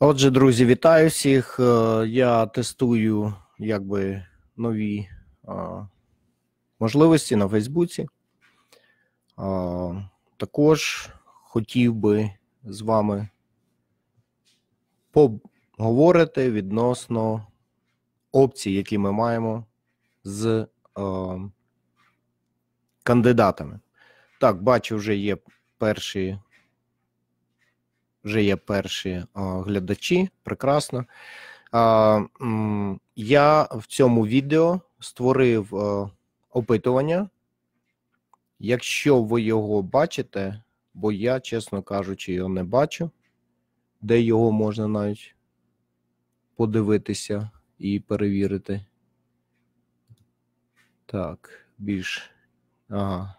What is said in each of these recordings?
Отже, друзі, вітаю всіх. Е, я тестую якби нові е, можливості на Фейсбуці. Е, також хотів би з вами поговорити відносно опцій, які ми маємо з кандидатами. Так, бачу, вже є перші вже є перші глядачі. Прекрасно. Я в цьому відео створив опитування. Якщо ви його бачите, бо я, чесно кажучи, його не бачу, де його можна навіть подивитися і перевірити. Так, більш. Ага.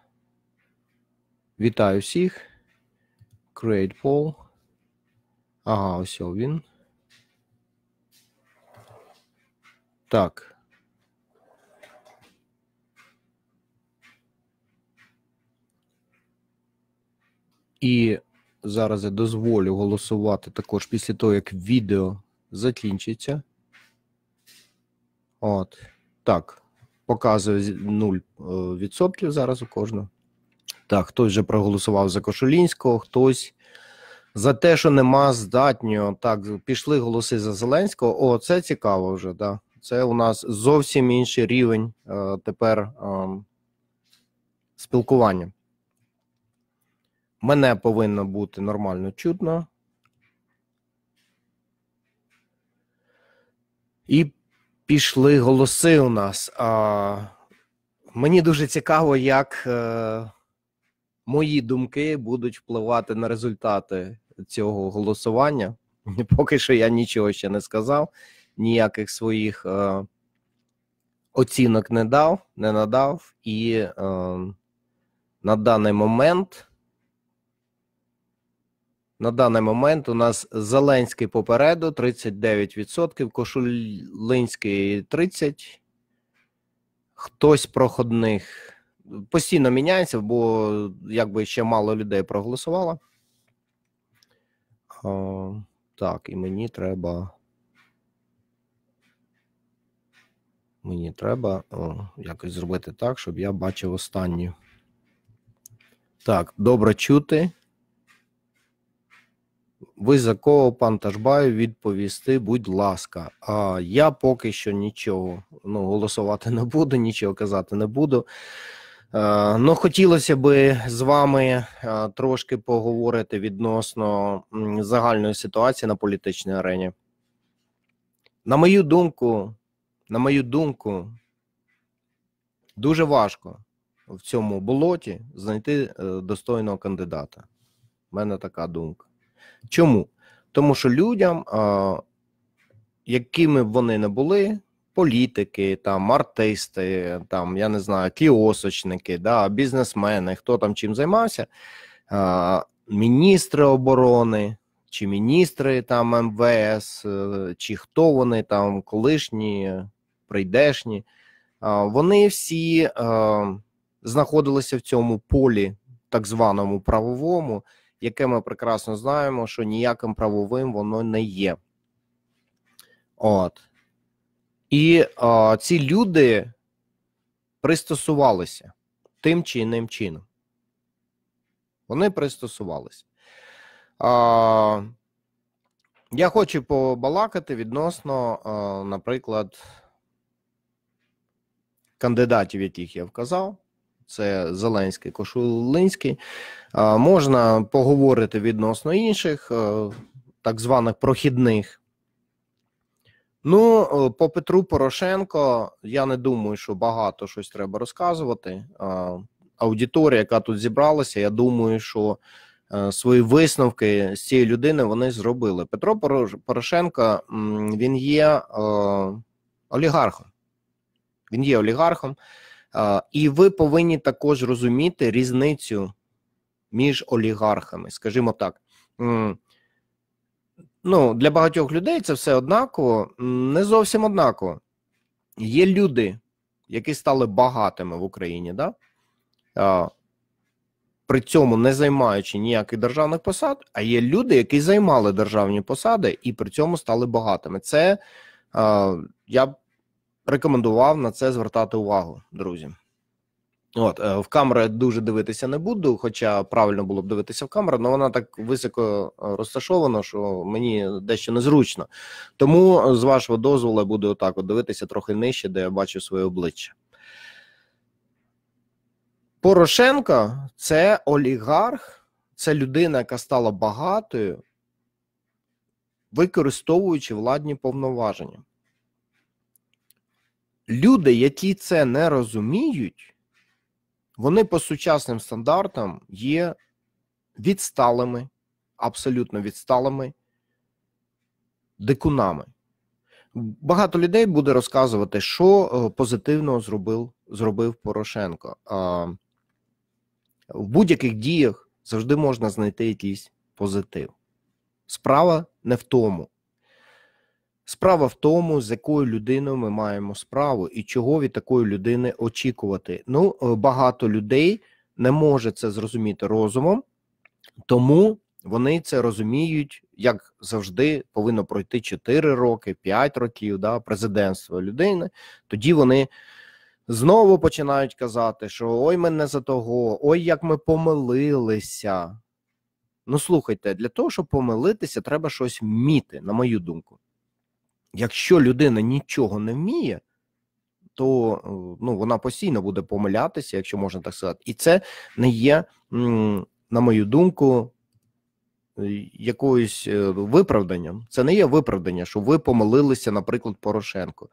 Вітаю всіх. Create poll. Ага, ось він. Так. І зараз я дозволю голосувати також після того, як відео закінчиться. От. Так. Показує 0% е, зараз у кожного. Так, хтось вже проголосував за Кошулінського, хтось за те, що нема здатнього, так пішли голоси за Зеленського. О, це цікаво вже. Да, це у нас зовсім інший рівень е, тепер е, спілкування. Мене повинно бути нормально чутно. І пішли голоси у нас. А, Мені дуже цікаво, як. Е, мої думки будуть впливати на результати цього голосування. Поки що я нічого ще не сказав, ніяких своїх е, оцінок не дав, не надав, і е, на даний момент. На даний момент у нас Зеленський попереду 39%, Кошулинський 30%. Хтось проходних постійно міняється, бо якби ще мало людей проголосувало. О, так, і мені треба. Мені треба о, якось зробити так, щоб я бачив останню. Так, добре чути. Ви за кого, пан Тажбаю, відповісти, будь ласка, а я поки що нічого ну, голосувати не буду, нічого казати не буду. Е, ну, хотілося би з вами е, трошки поговорити відносно загальної ситуації на політичній арені. На мою думку, на мою думку, дуже важко в цьому болоті знайти е, достойного кандидата. У мене така думка. Чому? Тому що людям, якими б вони не були, політики, там артисти, там я не знаю, кіосочники, да, бізнесмени, хто там чим займався, а, міністри оборони. Чи міністри там МВС, е, чи хто вони там колишні, прийдешні, вони всі е, знаходилися в цьому полі, так званому правовому, яке ми прекрасно знаємо, що ніяким правовим воно не є. От і а, ці люди пристосувалися тим чи іним чином. Вони пристосувалися. А, Я хочу побалакати відносно, а, наприклад, кандидатів, яких я вказав. Це Зеленський Кошулинський. А, можна поговорити відносно інших, а, так званих прохідних. Ну, е, по Петру Порошенко, я не думаю, що багато щось треба розказувати. Аудиторія, яка тут зібралася, я думаю, що е, свої висновки з цієї людини вони зробили. Петро Порошенко він є е, олігархом. Він є олігархом, і ви повинні також розуміти різницю між олігархами, скажімо так ну, для багатьох людей це все однаково, не зовсім однаково. Є люди, які стали багатими в Україні, да? а, при цьому не займаючи ніяких державних посад, а є люди, які займали державні посади і при цьому стали багатими. Це а, я б рекомендував на це звертати увагу, друзі. От е, в камери дуже дивитися не буду, хоча правильно було б дивитися в камеру, але вона так високо е, розташована, що мені дещо незручно. Тому, е, з вашого дозволу, буду отак от дивитися трохи нижче, де я бачу своє обличчя. Порошенко це олігарх, це людина, яка стала багатою, використовуючи владні повноваження. Люди, які це не розуміють вони по сучасним стандартам є відсталими, абсолютно відсталими дикунами. Багато людей буде розказувати, що е, позитивного зробив зробив Порошенко. В будь-яких діях завжди можна знайти якийсь позитив. Справа не в тому, Справа в тому, з якою людиною ми маємо справу і чого від такої людини очікувати. Ну, е, багато людей не може це зрозуміти розумом, тому вони це розуміють, як завжди, повинно пройти 4 роки, 5 років да, президентства людини. Тоді вони знову починають казати, що ой, ми не за того, ой, як ми помилилися. Ну, слухайте, для того, щоб помилитися, треба щось вміти, на мою думку якщо людина нічого не вміє, то е, ну вона постійно буде помилятися, якщо можна так сказати, і це не є, на мою думку, е, якоюсь е, виправданням. Це не є виправдання, що ви помилилися, наприклад, Порошенко.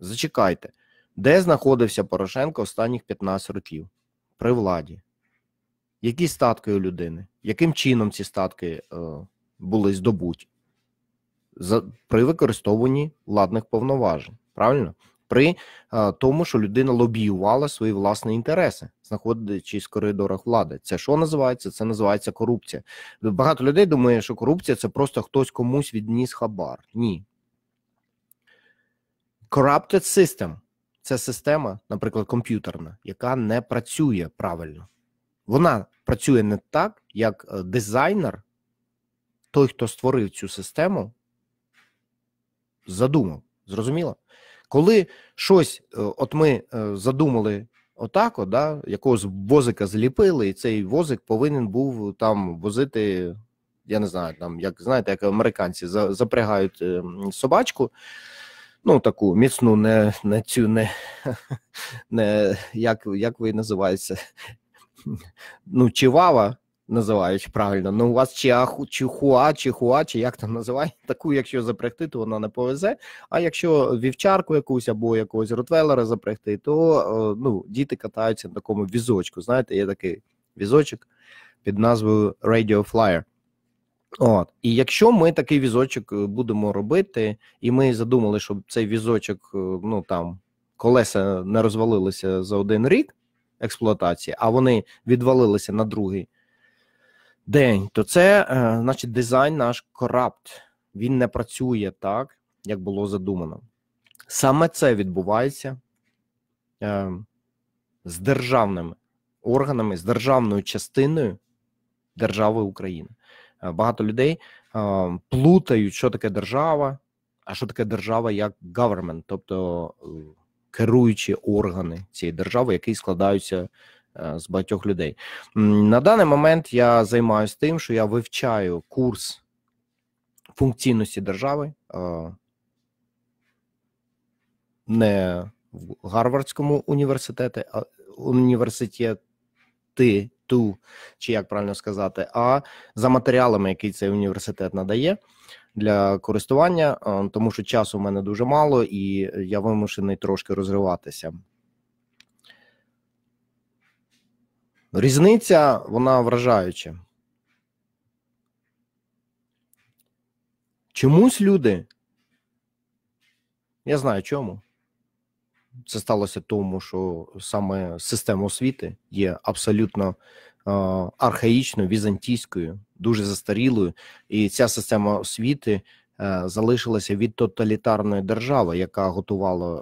Зачекайте, де знаходився Порошенко останніх 15 років при владі? Які статки у людини? Яким чином ці статки е, були здобуті? при використовуванні владних повноважень. Правильно? При а, е, тому, що людина лобіювала свої власні інтереси, знаходячись в коридорах влади, це що називається? Це називається корупція. Багато людей думає, що корупція це просто хтось комусь відніс хабар. Ні. Corrupted system – це система, наприклад, комп'ютерна, яка не працює правильно. Вона працює не так, як е, дизайнер, той, хто створив цю систему, задумав. Зрозуміло? Коли щось, е, от ми е, задумали отако, да, якогось возика зліпили, і цей возик повинен був там возити. Я не знаю, там як знаєте, як американці запрягають е, собачку, ну таку міцну, не не цю не не як як ви називається, ну чивава, Називають правильно. Ну, у вас чи аху, чи хуа, чи як там називають таку, якщо запрягти, то вона не повезе. А якщо вівчарку якусь або якогось ротвелера запрягти, то е, ну, діти катаються на такому візочку. Знаєте, є такий візочок під назвою Radio Flyer. От, і якщо ми такий візочок е, будемо робити, і ми задумали, щоб цей візочок, е, ну там колеса не розвалилися за один рік експлуатації, а вони відвалилися на другий день, то це е, значить дизайн наш корабт. Він не працює так, як було задумано. Саме це відбувається е, з державними органами, з державною частиною держави України. Е, багато людей е, плутають, що таке держава, а що таке держава як government, тобто керуючі органи цієї держави, які складаються. Е, з багатьох людей. На даний момент я займаюся тим, що я вивчаю курс функційності держави е, не в Гарвардському університеті, а університеті ту, чи як правильно сказати, а за матеріалами, які цей університет надає. Для користування, е, тому що часу в мене дуже мало, і я вимушений трошки розриватися Різниця вона вражаюча. Чомусь люди. Я знаю чому. Це сталося тому, що саме система освіти є абсолютно е, архаїчною, візантійською, дуже застарілою, і ця система освіти е, залишилася від тоталітарної держави, яка готувала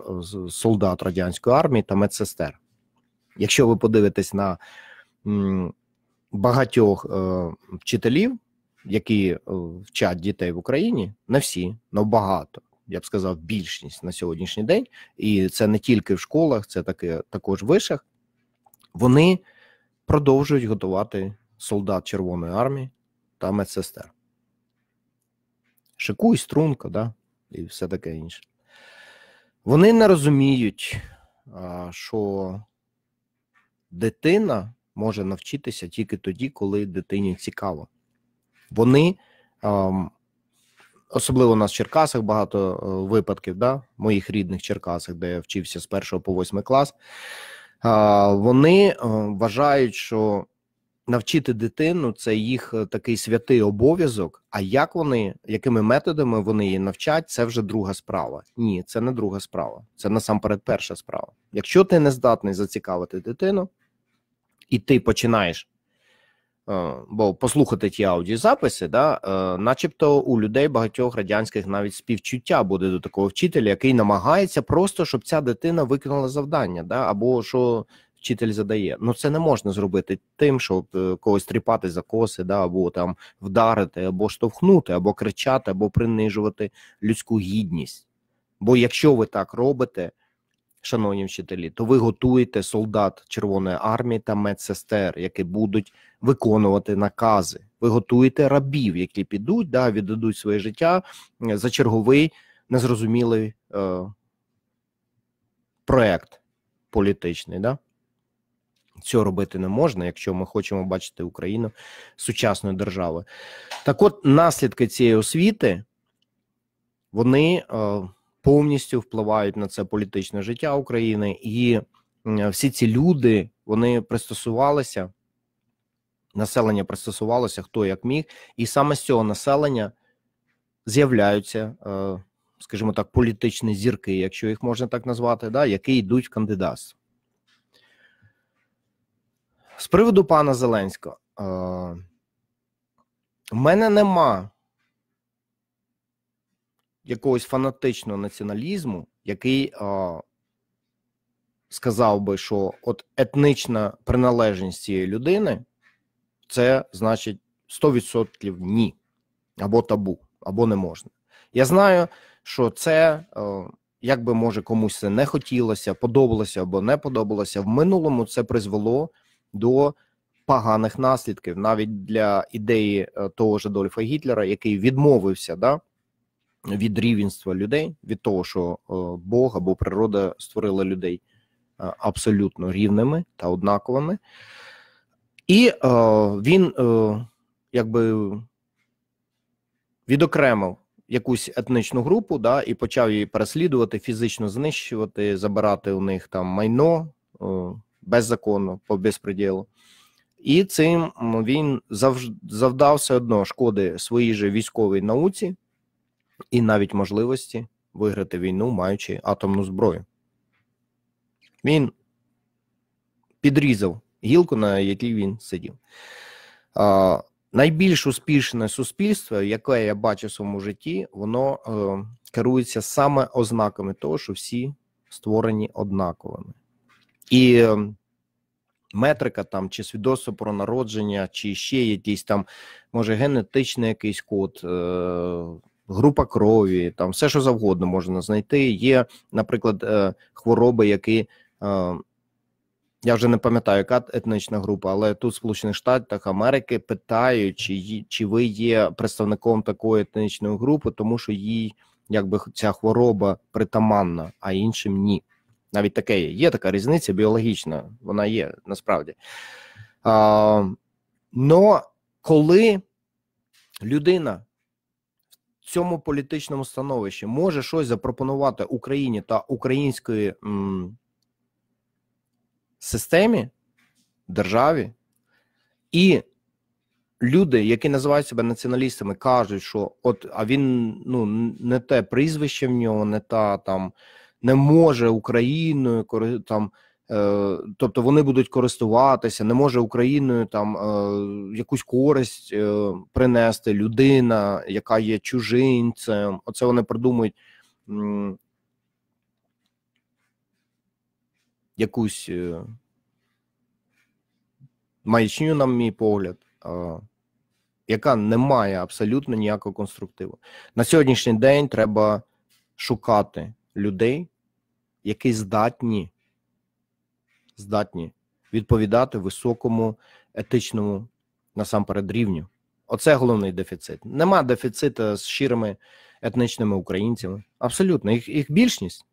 е, солдат радянської армії та медсестер. Якщо ви подивитесь на багатьох е, вчителів, які е, вчать дітей в Україні, не всі, але багато. Я б сказав, більшість на сьогоднішній день, і це не тільки в школах, це таке також в вишах. Вони продовжують готувати солдат Червоної армії та медсестер. Шикуй і струнка, да, і все таке інше. Вони не розуміють, що дитина може навчитися тільки тоді, коли дитині цікаво. Вони ем, особливо у нас в Черкасах багато е, випадків, да, моїх рідних Черкасах, де я вчився з першого по восьмий клас. Е, вони е, вважають, що навчити дитину це їх такий святий обов'язок. А як вони, якими методами вони її навчать, це вже друга справа. Ні, це не друга справа, це насамперед перша справа. Якщо ти не здатний зацікавити дитину, і ти починаєш. Е, бо послухати ті аудіозаписи, да, е, начебто у людей багатьох радянських навіть співчуття буде до такого вчителя, який намагається просто, щоб ця дитина виконала завдання, да, або що вчитель задає. Ну це не можна зробити тим, щоб е, когось тріпати за коси, да, або там вдарити, або штовхнути, або кричати, або принижувати людську гідність. Бо якщо ви так робите шановні вчителі, то ви готуєте солдат Червоної армії та медсестер, які будуть виконувати накази. Ви готуєте рабів, які підуть, да, віддадуть своє життя е, за черговий незрозумілий е, проект політичний. Да? Цього робити не можна, якщо ми хочемо бачити Україну сучасною державою. Так, от наслідки цієї освіти, вони. Е, повністю впливають на це політичне життя України, і всі ці люди вони пристосувалися. Населення пристосувалося хто як міг, і саме з цього населення з'являються, е, скажімо так, політичні зірки, якщо їх можна так назвати, да, які йдуть в кандидат. З приводу пана Зеленського, е, в мене нема якогось фанатичного націоналізму, який а, сказав би, що от етнічна приналежність цієї людини це значить 100% ні, або табу, або не можна. Я знаю, що це. А, як би може комусь це не хотілося, подобалося або не подобалося, в минулому це призвело до поганих наслідків навіть для ідеї е, того ж Адольфа Гітлера, який відмовився да, від рівенства людей, від того, що е, Бог або природа створила людей е, абсолютно рівними та однаковими, і е, він якби відокремив. Якусь етнічну групу, да, і почав її переслідувати, фізично знищувати, забирати у них там майно беззаконно по безпреділу. І цим він завдав все одно шкоди своїй же військовій науці, і навіть можливості виграти війну, маючи атомну зброю. Він підрізав гілку, на якій він сидів. А, Найбільш успішне суспільство, яке я бачу в своєму житті, воно е, керується саме ознаками того, що всі створені однаковими. І е, метрика там, чи свідоцтво про народження, чи ще якийсь там, може, генетичний якийсь код. Е, група крові, там все, що завгодно можна знайти. Є, наприклад, е, хвороби, які е, я вже не пам'ятаю, яка етнічна група, але тут в Сполучених Штатах Америки питають, чи чи ви є представником такої етнічної групи, тому що їй якби ця хвороба притаманна, а іншим ні. Навіть таке є. Є така різниця біологічна, вона є насправді. А, коли людина цьому політичному становищі може щось запропонувати Україні та української м, системі, державі, і люди, які називають себе націоналістами, кажуть, що от а він ну не те прізвище в нього, не та там не може Україною там Е, тобто вони будуть користуватися, не може Україною там е, якусь користь е, принести людина, яка є чужинцем. Оце вони придумують якусь маячню, на мій погляд, яка не має абсолютно ніякого конструктиву. На сьогоднішній день треба шукати людей, які здатні здатні відповідати високому етичному насамперед рівню. Оце головний дефіцит. Нема дефіциту з щирими етнічними українцями. Абсолютно, їх їх більшість.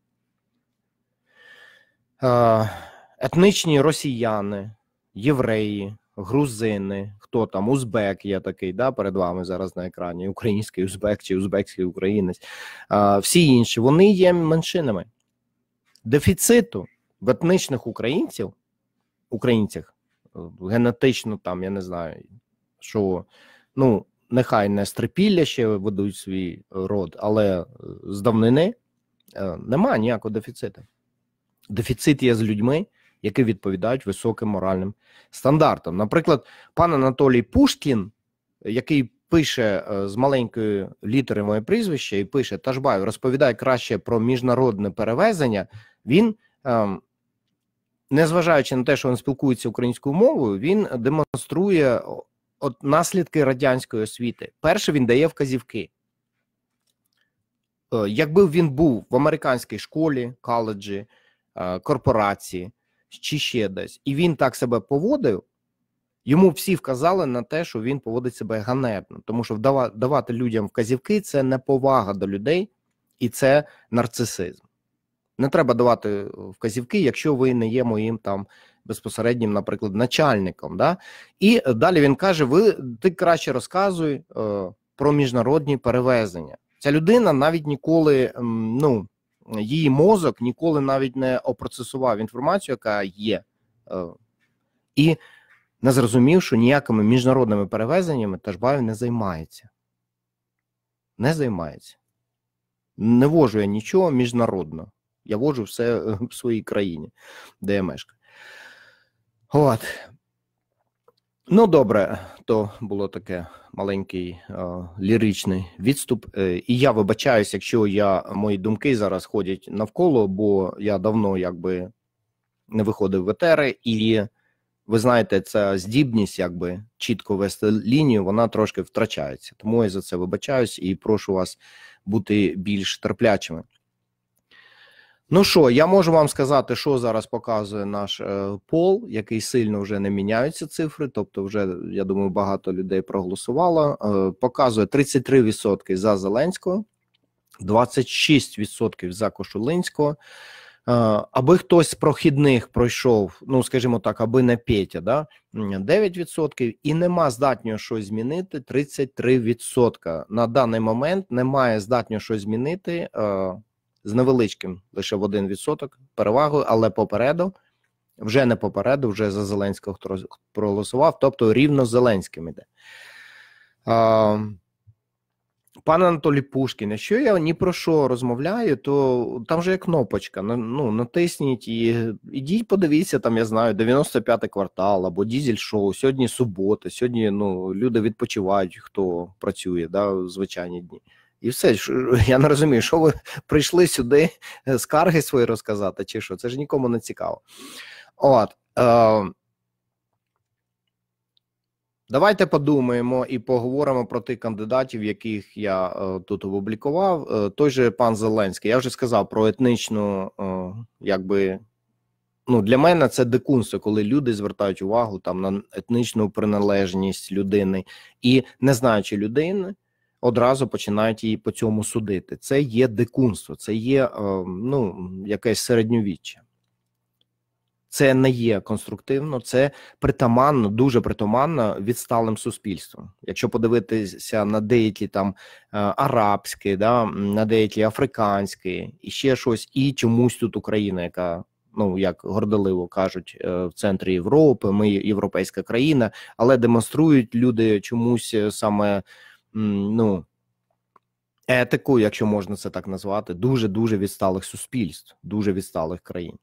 Етнічні росіяни, євреї, грузини, хто там, узбек є такий, да, перед вами зараз на екрані, український узбек чи узбекський українець, всі інші, вони є меншинами. Дефіциту в етничних українців, українцях, е, генетично там, я не знаю, що ну, нехай не стрипілля ще ведуть свій род, але е, з давнини е, немає ніякого дефіциту. Дефіцит є з людьми, які відповідають високим моральним стандартам. Наприклад, пан Анатолій Пушкін, який Пише з маленької літери моє прізвище і пише Тажбаєв розповідає краще про міжнародне перевезення. Він ем, незважаючи на те, що він спілкується українською мовою, він демонструє от наслідки радянської освіти. Перше він дає вказівки. Е, якби він був в американській школі, коледжі, е, корпорації чи ще десь, і він так себе поводив, йому всі вказали на те, що він поводить себе ганебно, тому що давати людям вказівки це не повага до людей і це нарцисизм. Не треба давати е, вказівки, якщо ви не є моїм там безпосереднім, наприклад, начальником. Да? І далі він каже: Ви ти краще розказуй е, про міжнародні перевезення. Ця людина навіть ніколи, ну її мозок ніколи навіть не опроцесував інформацію, яка є, е, і не зрозумів, що ніякими міжнародними перевезеннями Ташбаєв не займається. Не займається. Не вожу я нічого міжнародного. Я воджу все е, в своїй країні, де я мешкаю. От. Ну, добре, то було таке маленький е, ліричний відступ. Е, і я вибачаюсь, якщо я мої думки зараз ходять навколо, бо я давно якби не виходив в етери, і ви знаєте, ця здібність, якби чітко вести лінію, вона трошки втрачається. Тому я за це вибачаюсь і прошу вас бути більш терплячими. Ну що, я можу вам сказати, що зараз показує наш е, пол, який сильно вже не міняються цифри. Тобто, вже я думаю, багато людей проголосувало. Е, показує 33% за Зеленського, 26% за Кошулинського. Е, аби хтось з прохідних пройшов, ну скажімо так, аби не Петя, да 9%, і нема здатнього щось змінити 33%. На даний момент немає здатнього щось змінити е, з невеличким лише в 1% перевагою, але попереду вже не попереду, вже за Зеленського хто проголосував, тобто рівно з Зеленським іде. А, Пан Анатолій Пушкін, Що я ні про що розмовляю, то там же є кнопочка. Ну натисніть і ідіть, подивіться, там я знаю, 95-й квартал або дізель шоу. Сьогодні субота, сьогодні ну люди відпочивають, хто працює да, в звичайні дні. І все я не розумію, що ви прийшли сюди е, скарги свої розказати, чи що? Це ж нікому не цікаво. От. Е, Давайте подумаємо і поговоримо про тих кандидатів, яких я е, тут опублікував. Е, той же пан Зеленський. Я вже сказав про етнічну, е, якби ну для мене це дикунство, коли люди звертають увагу там на етнічну приналежність людини і не знаючи людини одразу починають її по цьому судити. Це є дикунство, це є е, ну, якесь середньовіччя. Це не є конструктивно, це притаманно, дуже притаманно відсталим суспільством. Якщо подивитися на деякі там е, арабські, да, на деякі африканські і ще щось, і чомусь тут Україна, яка ну як гордоливо кажуть, е, в центрі Європи, ми європейська країна, але демонструють люди чомусь саме ну етику, якщо можна це так назвати, дуже дуже відсталих суспільств, дуже відсталих країн.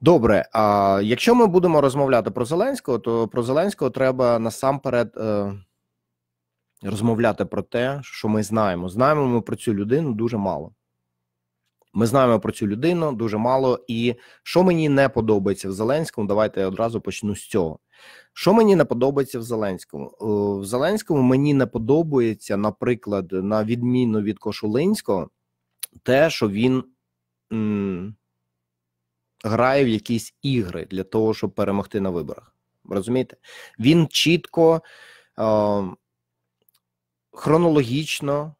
Добре, а якщо ми будемо розмовляти про Зеленського, то про Зеленського треба насамперед е, розмовляти про те, що ми знаємо. Знаємо ми про цю людину дуже мало. Ми знаємо про цю людину дуже мало. І що мені не подобається в Зеленському, давайте я одразу почну з цього. Що мені не подобається в Зеленському? Е, в Зеленському мені не подобається, наприклад, на відміну від Кошулинського, те, що він м, грає в якісь ігри для того, щоб перемогти на виборах. Розумієте? Він чітко, е, хронологічно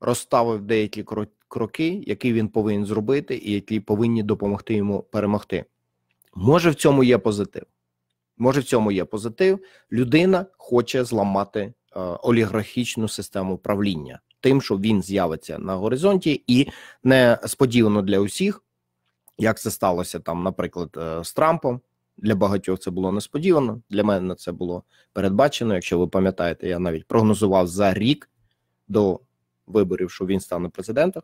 розставив деякі кроки, які він повинен зробити, і які повинні допомогти йому перемогти. Може, в цьому є позитив. Може, в цьому є позитив. Людина хоче зламати е, олігархічну систему правління, тим, що він з'явиться на горизонті, і несподівано для усіх, як це сталося там, наприклад, е, з Трампом. Для багатьох це було несподівано. Для мене це було передбачено. Якщо ви пам'ятаєте, я навіть прогнозував за рік до виборів, що він стане президентом.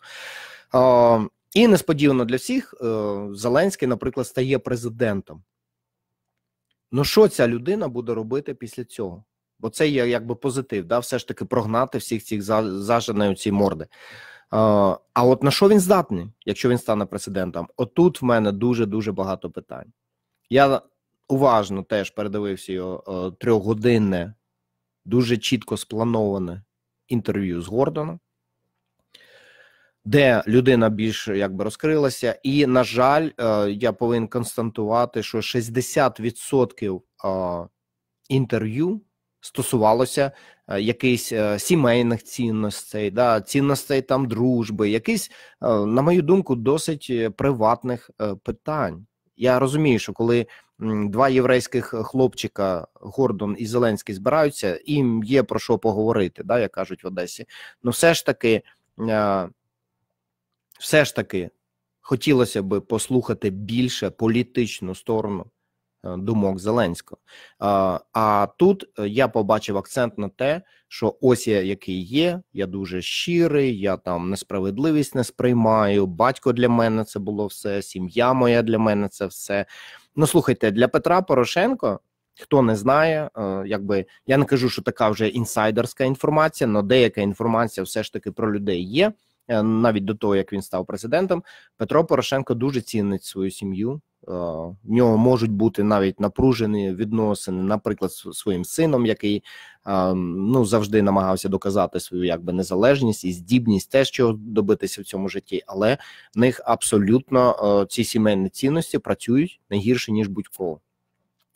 Е, і несподівано для всіх, е, Зеленський, наприклад, стає президентом. Ну, що ця людина буде робити після цього? Бо це є якби позитив, да, все ж таки прогнати всіх цих зажене у ці морди. А, а от на що він здатний, якщо він стане президентом? Отут в мене дуже дуже багато питань. Я уважно теж передивився його е, трьохгодинне, дуже чітко сплановане інтерв'ю з Гордоном де людина більш якби розкрилася, і на жаль, е, я повинен констатувати, що 60% е, інтерв'ю стосувалося е, якихось сімейних цінностей, да цінностей там дружби, якісь, на мою думку, досить приватних питань. Я розумію, що коли два єврейських хлопчика Гордон і Зеленський збираються, їм є про що поговорити, да, як кажуть в Одесі. Ну все ж таки, все ж таки хотілося би послухати більше політичну сторону е, думок Зеленського. А е, а тут е, я побачив акцент на те, що ось я який є, я дуже щирий, я там несправедливість не сприймаю. Батько для мене це було все, сім'я моя для мене це все. Ну слухайте, для Петра Порошенко. Хто не знає, якби я не кажу, що така вже інсайдерська інформація, але деяка інформація все ж таки про людей є. Е, навіть до того як він став президентом, Петро Порошенко дуже цінить свою сім'ю. Е, в нього можуть бути навіть напружені відносини, наприклад, з своїм сином, який е, ну завжди намагався доказати свою якби незалежність і здібність теж чого добитися в цьому житті, але в них абсолютно ці сімейні цінності працюють не гірше ніж будь-кого,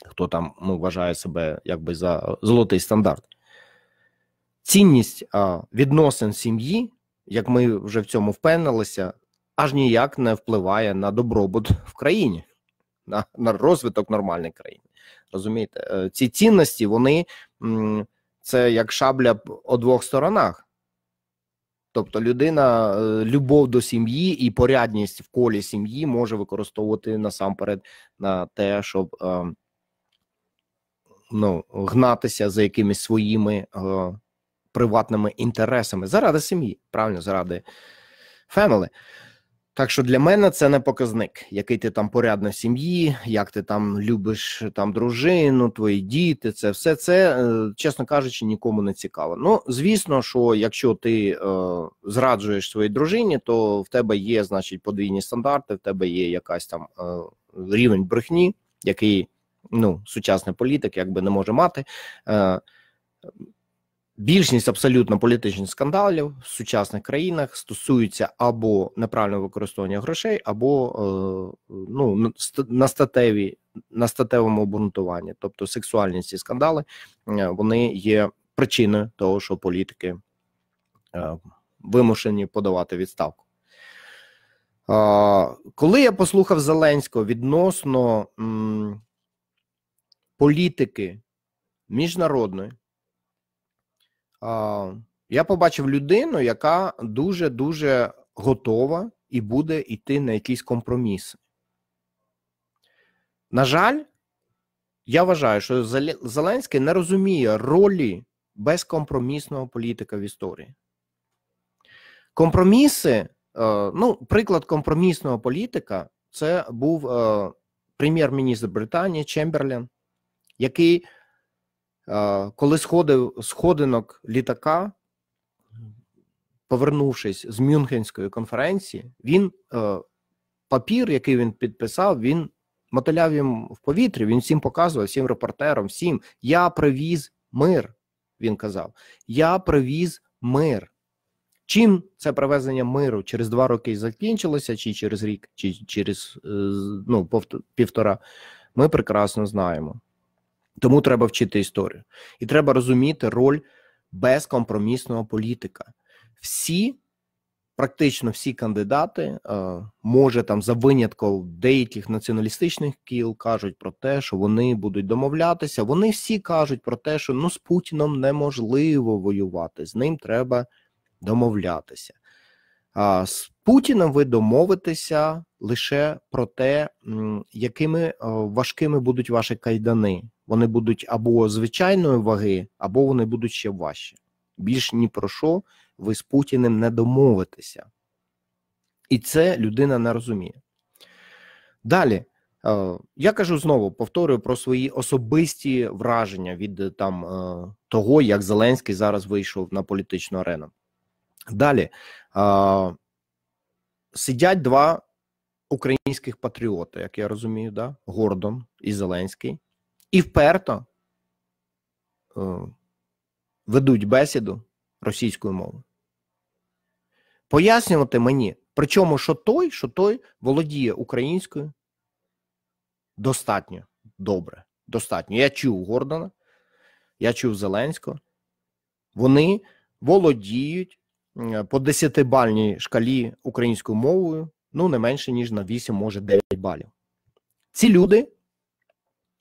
хто там ну, вважає себе якби за золотий стандарт. Цінність відносин сім'ї як ми вже в цьому впевнилися, аж ніяк не впливає на добробут в країні, на, на розвиток нормальної країни. Розумієте, е, ці цінності, вони це як шабля о двох сторонах. Тобто людина, е, любов до сім'ї і порядність в колі сім'ї може використовувати насамперед на те, щоб е, ну, гнатися за якимись своїми приватними інтересами заради сім'ї, правильно заради фемели. Так що для мене це не показник, який ти там порядно в сім'ї, як ти там любиш там дружину, твої діти, це все це, е, чесно кажучи, нікому не цікаво. Ну, звісно, що якщо ти е, зраджуєш своїй дружині, то в тебе є, значить, подвійні стандарти, в тебе є якась там е, рівень брехні, який ну, сучасний політик якби не може мати. Е, Більшість абсолютно політичних скандалів в сучасних країнах стосується або неправильного використання грошей, або е, ну на статеві на статевому обґрунтуванні, тобто сексуальні ці скандали, е, вони є причиною того, що політики е, вимушені подавати відставку. Е, коли я послухав Зеленського відносно м, політики міжнародної я побачив людину, яка дуже дуже готова і буде йти на якісь компроміси. На жаль, я вважаю, що Зеленський не розуміє ролі безкомпромісного політика в історії. Компроміси, е, ну, приклад компромісного політика, це був е, прем'єр-міністр Британії Чемберлін, який коли сходив сходинок літака, повернувшись з Мюнхенської конференції, він е, папір, який він підписав, він мотиляв їм в повітрі. Він всім показував, всім репортерам, всім я привіз мир. Він казав: Я привіз мир. Чим це привезення миру через два роки закінчилося, чи через рік, чи через е, ну, півтора, ми прекрасно знаємо. Тому треба вчити історію, і треба розуміти роль безкомпромісного політика. Всі, практично всі кандидати, е, може там за винятком деяких націоналістичних кіл кажуть про те, що вони будуть домовлятися. Вони всі кажуть про те, що ну з Путіном неможливо воювати, з ним треба домовлятися. З Путіним ви домовитеся лише про те, якими е, важкими будуть ваші кайдани. Вони будуть або звичайної ваги, або вони будуть ще важчі. Більш ні про що ви з Путіним не домовитеся. І це людина не розуміє. Далі. Е, я кажу знову, повторюю про свої особисті враження від е, там того, як Зеленський зараз вийшов на політичну арену. Далі а, сидять два українських патріота, як я розумію, да? Гордон і Зеленський, і вперто а, е, ведуть бесіду російською мовою. Пояснювати мені, причому, що той, що той володіє українською достатньо добре. Достатньо. Я чув Гордона, я чув Зеленського. Вони володіють Е, по 10-бальній шкалі українською мовою, ну не менше, ніж на 8, може 9 балів. Ці люди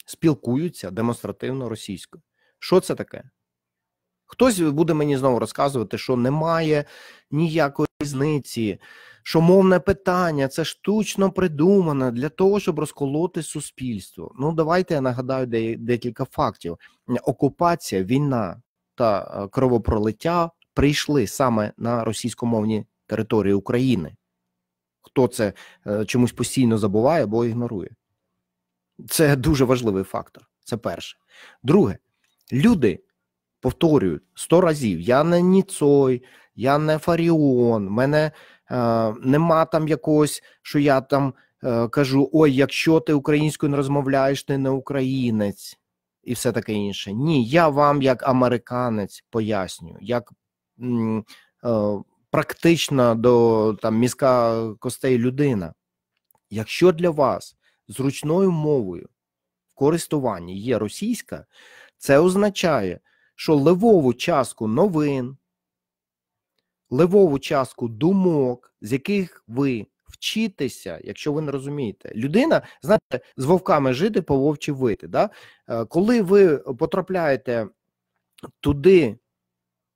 спілкуються демонстративно російською. Що це таке? Хтось буде мені знову розказувати, що немає ніякої різниці, що мовне питання це штучно придумане для того, щоб розколоти суспільство. Ну, давайте я нагадаю декілька фактів: окупація, війна та е, кровопролиття прийшли саме на російськомовні території України. Хто це е, чомусь постійно забуває або ігнорує? Це дуже важливий фактор. Це перше. Друге, люди повторюють сто разів: я не Ніцой, я не Фаріон, в мене е, нема там якогось, що я там е, кажу: ой, якщо ти українською не розмовляєш, ти не українець і все таке інше. Ні, я вам, як американець, пояснюю, як Е, практична до там мізка костей людина. Якщо для вас зручною мовою в користуванні є російська, це означає, що левову частку новин, левову частку думок, з яких ви вчитеся, якщо ви не розумієте, людина, знаєте, з вовками жити, по вовчі вити. Да? Е, коли ви потрапляєте туди,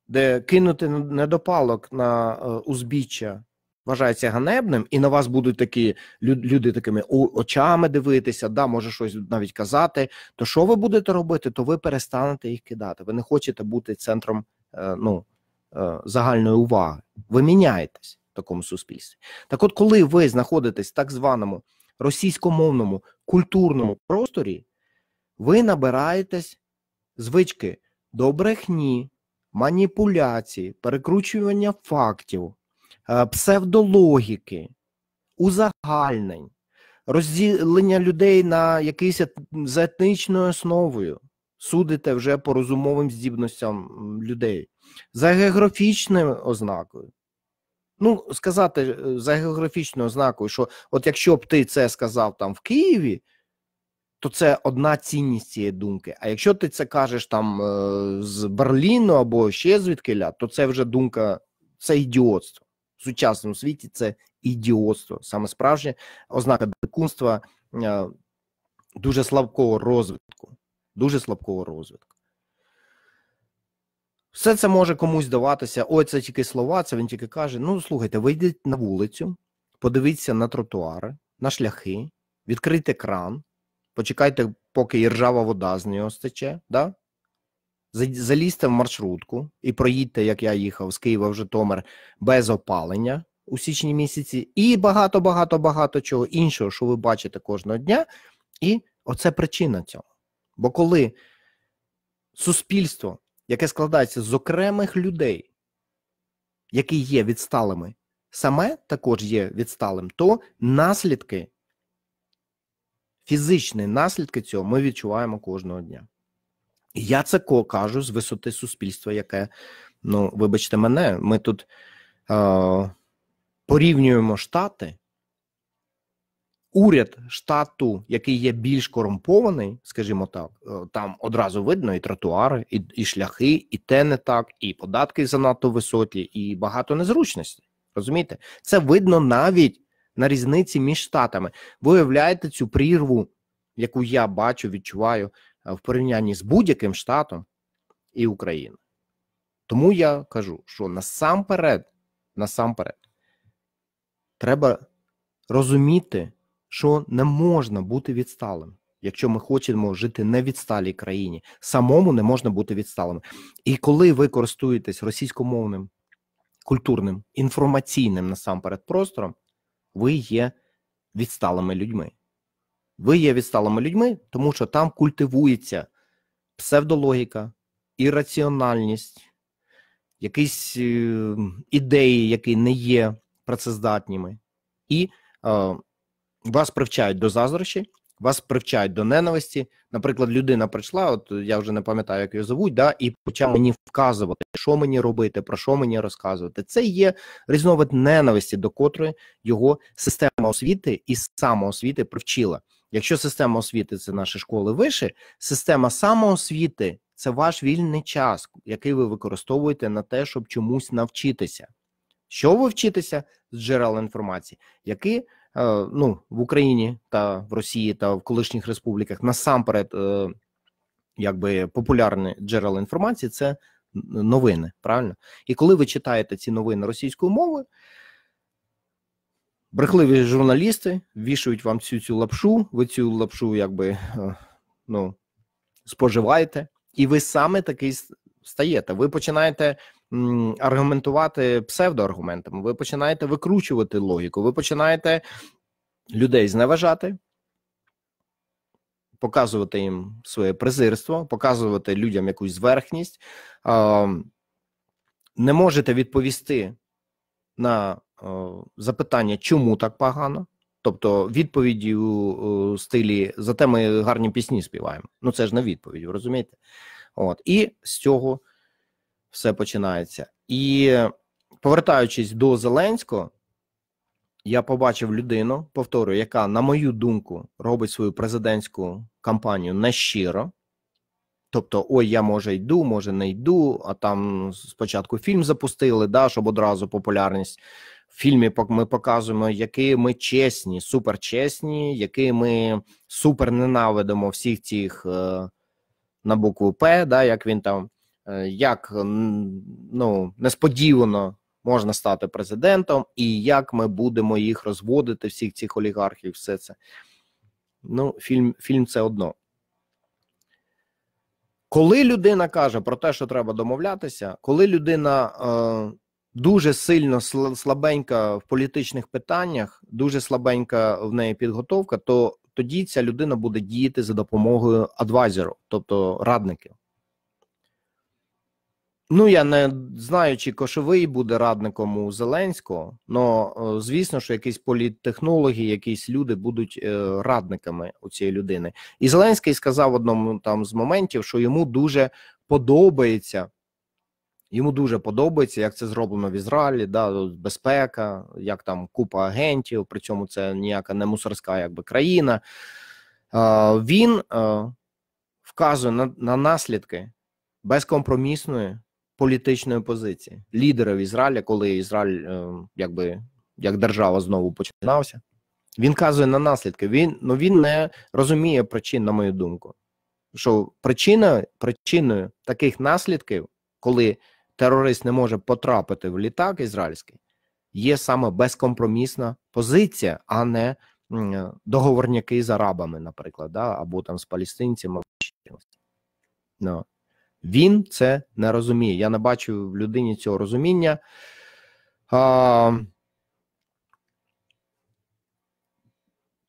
де кинути недопалок на е, узбіччя вважається ганебним, і на вас будуть такі люди такими очами дивитися, да, може щось навіть казати. То що ви будете робити, то ви перестанете їх кидати. Ви не хочете бути центром е, ну, е, загальної уваги. Ви міняєтесь в такому суспільстві. Так, от, коли ви знаходитесь в так званому російськомовному культурному просторі, ви набираєтесь звички до брехні маніпуляції, перекручування фактів, е, псевдологіки, узагальнень, розділення людей на якийсь за етнічною основою. Судите вже по розумовим здібностям людей, за географічною ознакою. Ну, сказати е, за географічною ознакою, що от якщо б ти це сказав там в Києві, то це одна цінність цієї думки. А якщо ти це кажеш там е, з Берліну або ще звідкиля, то це вже думка, це ідіотство. В сучасному світі це ідіотство, саме справжнє ознака дикунства е, дуже слабкого розвитку. Дуже слабкого розвитку. Все це може комусь здаватися. Ой, це тільки слова, це він тільки каже. Ну, слухайте, вийдіть на вулицю, подивіться на тротуари, на шляхи, відкрийте кран, почекайте, поки іржава вода з нього стече. Да? Залізьте в маршрутку і проїдьте, як я їхав з Києва в Житомир без опалення у січні місяці, і багато-багато-багато чого іншого, що ви бачите кожного дня. І оце причина цього. Бо коли суспільство, яке складається з окремих людей, які є відсталими, саме також є відсталим, то наслідки Фізичні наслідки цього ми відчуваємо кожного дня. І я це кажу з висоти суспільства, яке, ну, вибачте мене, ми тут е, порівнюємо штати. Уряд штату, який є більш корумпований, скажімо так, е, там одразу видно і тротуари, і і шляхи, і те не так, і податки занадто високі, і багато незручностей. Розумієте, це видно навіть на різниці між штатами. Ви уявляєте цю прірву, яку я бачу, відчуваю е, в порівнянні з будь-яким штатом і Україною. Тому я кажу, що насамперед, насамперед, треба розуміти, що не можна бути відсталим. Якщо ми хочемо жити не відсталій країні, самому не можна бути відсталим. І коли ви користуєтесь російськомовним культурним інформаційним насамперед простором, ви є відсталими людьми. Ви є відсталими людьми, тому що там культивується псевдологіка, ірраціональність, якісь е, ідеї, які не є працездатніми, і е, вас привчають до заздрощі, вас привчають до ненависті. Наприклад, людина прийшла, от е, я вже не пам'ятаю, як її зовуть, да, і почав мені вказувати, що мені робити, про що мені розказувати. Це є різновид ненависті, до котрої його система освіти і самоосвіти привчила. Якщо система освіти це наші школи виші, система самоосвіти це ваш вільний час, який ви використовуєте на те, щоб чомусь навчитися. Що ви вчитеся з джерел інформації, які Е, ну, в Україні та в Росії та в колишніх республіках насамперед е, якби популярне джерело інформації це новини. Правильно? І коли ви читаєте ці новини російською мовою, брехливі журналісти вішують вам цю цю лапшу, ви цю лапшу якби е, ну, споживаєте, і ви саме такий стаєте. Ви починаєте аргументувати псевдоаргументами, ви починаєте викручувати логіку, ви починаєте людей зневажати, показувати їм своє презирство, показувати людям якусь зверхність, не можете відповісти на запитання, чому так погано. Тобто відповіді у стилі за те ми гарні пісні співаємо. Ну це ж не відповідь, розумієте? От і з цього все починається. І повертаючись до Зеленського, я побачив людину, повторюю, яка, на мою думку, робить свою президентську кампанію нещиро. Тобто, ой, я може йду, може не йду, а там спочатку фільм запустили, да, щоб одразу популярність. В фільмі ми показуємо, які ми чесні, суперчесні, які ми супер ненавидимо всіх цих е, на букву П, да, як він там. Е, як е, ну, несподівано можна стати президентом, і як ми будемо їх розводити, всіх цих олігархів, все це. Ну, фільм, фільм це одно. Коли людина каже про те, що треба домовлятися, коли людина е, дуже сильно слабенька в політичних питаннях, дуже слабенька в неї підготовка, то тоді ця людина буде діяти за допомогою адвайзеру, тобто радників. Ну, я не знаю, чи кошовий буде радником у Зеленського, але звісно, що якісь політтехнологи, якісь люди будуть е, радниками у цієї людини. І Зеленський сказав в одному там з моментів, що йому дуже подобається. Йому дуже подобається, як це зроблено в Ізраїлі, да, безпека, як там купа агентів. При цьому це ніяка не мусорська якби країна. Е, Він е, вказує на, на наслідки безкомпромісної політичної позиції лідерів Ізраїля, коли Ізраїль ем, якби як держава знову починався. Він казує на наслідки. Він ну він не розуміє причин, на мою думку. Що причина причиною таких наслідків, коли терорист не може потрапити в літак ізраїльський, є саме безкомпромісна позиція, а не договорняки з арабами, наприклад, да, або там з палістинцями. No. Він це не розуміє. Я не бачу в людині цього розуміння. А,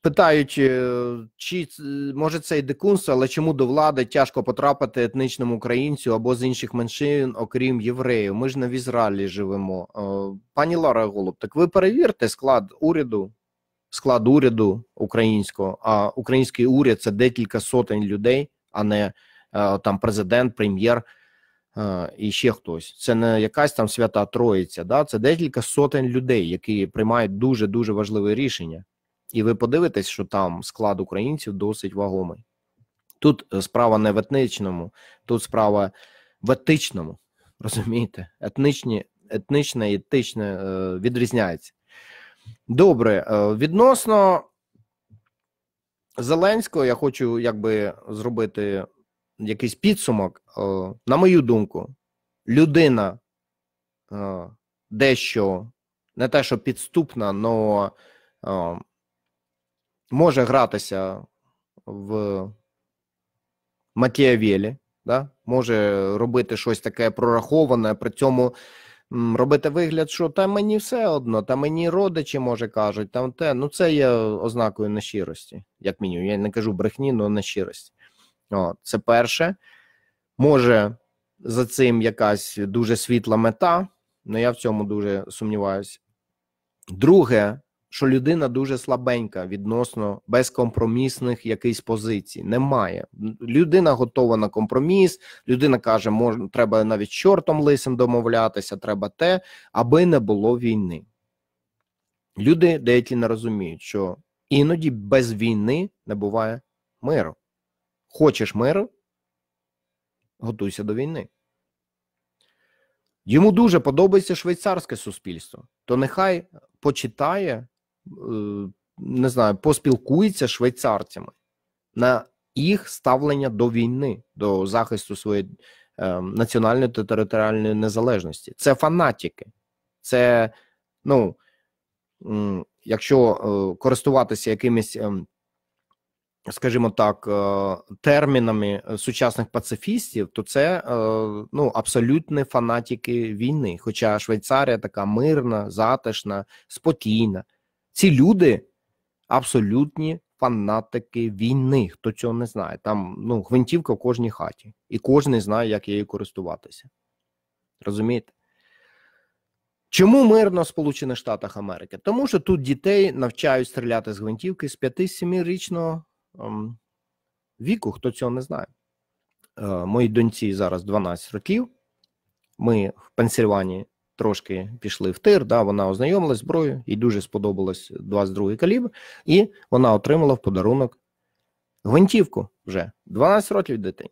Питають, е, чи може це і дикунство, але чому до влади тяжко потрапити етничному українцю або з інших меншин, окрім євреїв? Ми ж не в Ізраїлі живемо. Е, пані Лара Голуб, так ви перевірте склад уряду, склад уряду українського, а український уряд це декілька сотень людей, а не Е, там президент, прем'єр е, і ще хтось. Це не якась там свята Троїця, да? це декілька сотень людей, які приймають дуже дуже важливе рішення. І ви подивитесь, що там склад українців досить вагомий. Тут е, справа не в етничному, тут справа в етичному. Розумієте, етнічні, етнічне і етичне відрізняється. Добре, відносно Зеленського, я хочу якби зробити якийсь підсумок, е, на мою думку, людина е, дещо не те, що підступна, але може гратися в Матіавелі, да? може робити щось таке прораховане, при цьому. Робити вигляд, що там мені все одно, там мені родичі, може кажуть, там те. Ну це є ознакою нещирості, як мінімум. Я не кажу брехні, але нещирості. О, Це перше. Може за цим якась дуже світла мета, але ну, я в цьому дуже сумніваюся. Друге, що людина дуже слабенька відносно безкомпромісних якихось позицій. Немає. Людина готова на компроміс, людина каже, можна, треба навіть чортом лисим домовлятися, треба те, аби не було війни. Люди деякі не розуміють, що іноді без війни не буває миру. Хочеш миру? Готуйся до війни. Йому дуже подобається швейцарське суспільство. То нехай почитає, е, не знаю, поспілкується з швейцарцями на їх ставлення до війни, до захисту своєї е, національної та територіальної незалежності. Це фанатики. Це, ну, якщо е, користуватися якимись ем, скажімо так, е, термінами е, сучасних пацифістів, то це е, ну абсолютні фанатики війни. Хоча Швейцарія така мирна, затишна, спокійна. Ці люди абсолютні фанатики війни. Хто цього не знає? Там ну гвинтівка в кожній хаті, і кожен знає, як її користуватися. Розумієте? Чому мирно в Сполучених Штатах Америки? Тому що тут дітей навчають стріляти з гвинтівки з 5-7 річного Ем, віку, хто цього не знає. Е, моїй доньці зараз 12 років. Ми в Пенсильванії трошки пішли в тир. Да, Вона ознайомилась зброю, їй дуже сподобалось 22-й калібр, і вона отримала в подарунок гвинтівку вже 12 років дитині.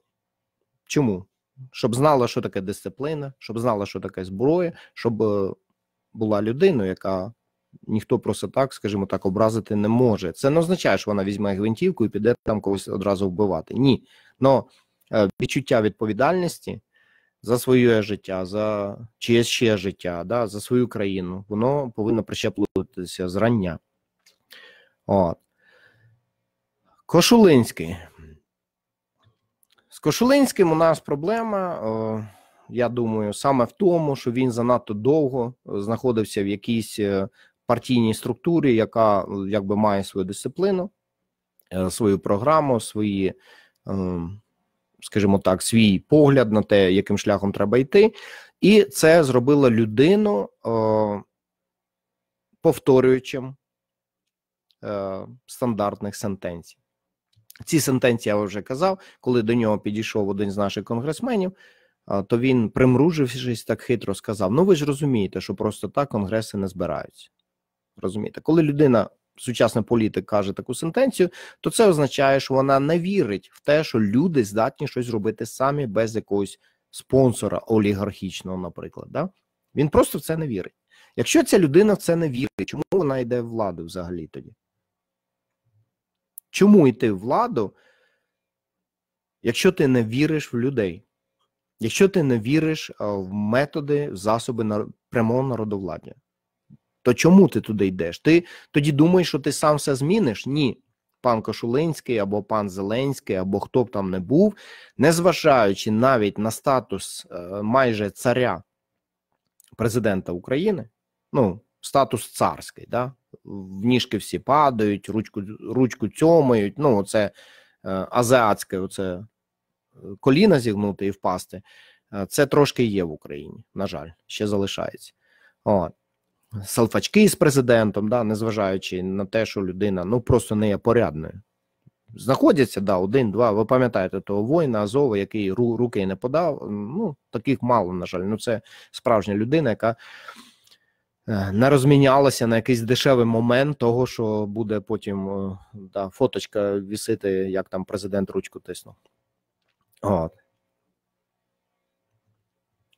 Чому? Щоб знала, що таке дисциплина, щоб знала, що таке зброя, щоб е, була людина, яка ніхто просто так, скажімо так, образити не може. Це не означає, що вона візьме гвинтівку і піде там когось одразу вбивати. Ні. Но е, відчуття відповідальності за своє життя, за чиєсь ще життя, да, за свою країну, воно повинно прищеплюватися зрання. От. Кошулинський. З Кошулинським у нас проблема. О, е, я думаю, саме в тому, що він занадто довго знаходився в якійсь е, партійній структурі, яка е, якби має свою дисципліну, е, свою програму, свої, е, скажімо так, свій погляд на те, яким шляхом треба йти, і це зробило людину повторюючим стандартних сентенцій. Ці сентенції я вже казав, коли до нього підійшов один з наших конгресменів, то він, примружившись, так хитро сказав: Ну ви ж розумієте, що просто так конгреси не збираються. Розумієте, коли людина, сучасний політик, каже таку сентенцію, то це означає, що вона не вірить в те, що люди здатні щось робити самі без якогось спонсора олігархічного, наприклад. Да? Він просто в це не вірить. Якщо ця людина в це не вірить, чому вона йде в владу взагалі тоді? Чому йти в владу, якщо ти не віриш в людей? Якщо ти не віриш е, в методи, в засоби прямого народовладдя? То чому ти туди йдеш? Ти тоді думаєш, що ти сам все зміниш? Ні. Пан Кошулинський або пан Зеленський, або хто б там не був, незважаючи навіть на статус е, майже царя президента України, ну, статус царський, да? в ніжки всі падають, ручку ручку цьомають, ну, це е, азіатське, оце е, коліна зігнути і впасти. Це трошки є в Україні, на жаль, ще залишається. От салфачки з президентом, да, незважаючи на те, що людина ну просто не є порядною. Знаходяться да, один-два. Ви пам'ятаєте того воїна Азова, який руки не подав. Ну, таких мало, на жаль. Ну, це справжня людина, яка е, не розмінялася на якийсь дешевий момент того, що буде потім е, да, фоточка вісити, як там президент ручку тиснув. От.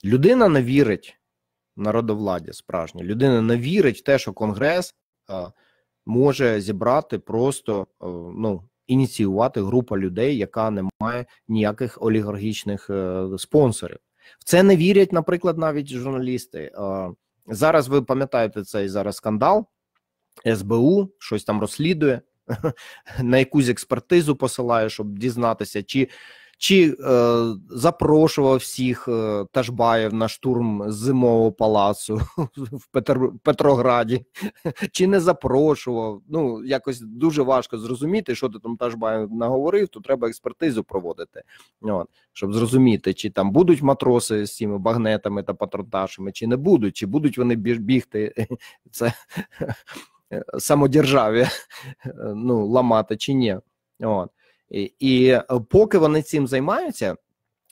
Людина не вірить народовладдя справжнє. Людина не вірить в те, що Конгрес а, е, може зібрати просто а, е, ну, ініціювати група людей, яка не має ніяких олігархічних а, е, спонсорів. В це не вірять, наприклад, навіть журналісти. Зараз ви пам'ятаєте цей зараз скандал СБУ, щось там розслідує, на якусь експертизу посилає, щоб дізнатися, чи чи е, запрошував всіх е, Ташбаєв на штурм зимового палацу в Петер... Петрограді, чи не запрошував. Ну якось дуже важко зрозуміти, що ти там Ташбаєв наговорив. То треба експертизу проводити, От, щоб зрозуміти, чи там будуть матроси з цими багнетами та патронташами, чи не будуть, чи будуть вони бігти це самодержаві е, ну, ламати чи ні. От. І е, поки вони цим займаються,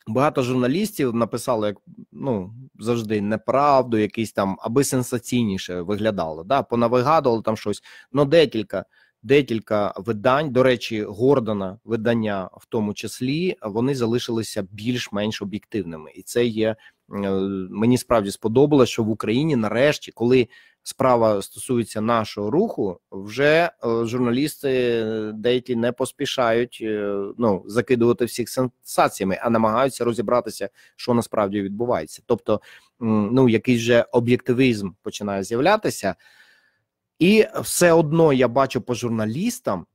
багато журналістів написали, як ну завжди неправду, якийсь там, аби сенсаційніше виглядало. Да? Понавигадували там щось. Ну декілька декілька видань. До речі, Гордона видання в тому числі вони залишилися більш-менш об'єктивними, і це є Е, мені справді сподобалось, що в Україні нарешті, коли справа стосується нашого руху, вже е, журналісти деякі не поспішають е, ну закидувати всіх сенсаціями, а намагаються розібратися, що насправді відбувається. Тобто, ну якийсь же об'єктивізм починає з'являтися. І все одно я бачу по журналістам,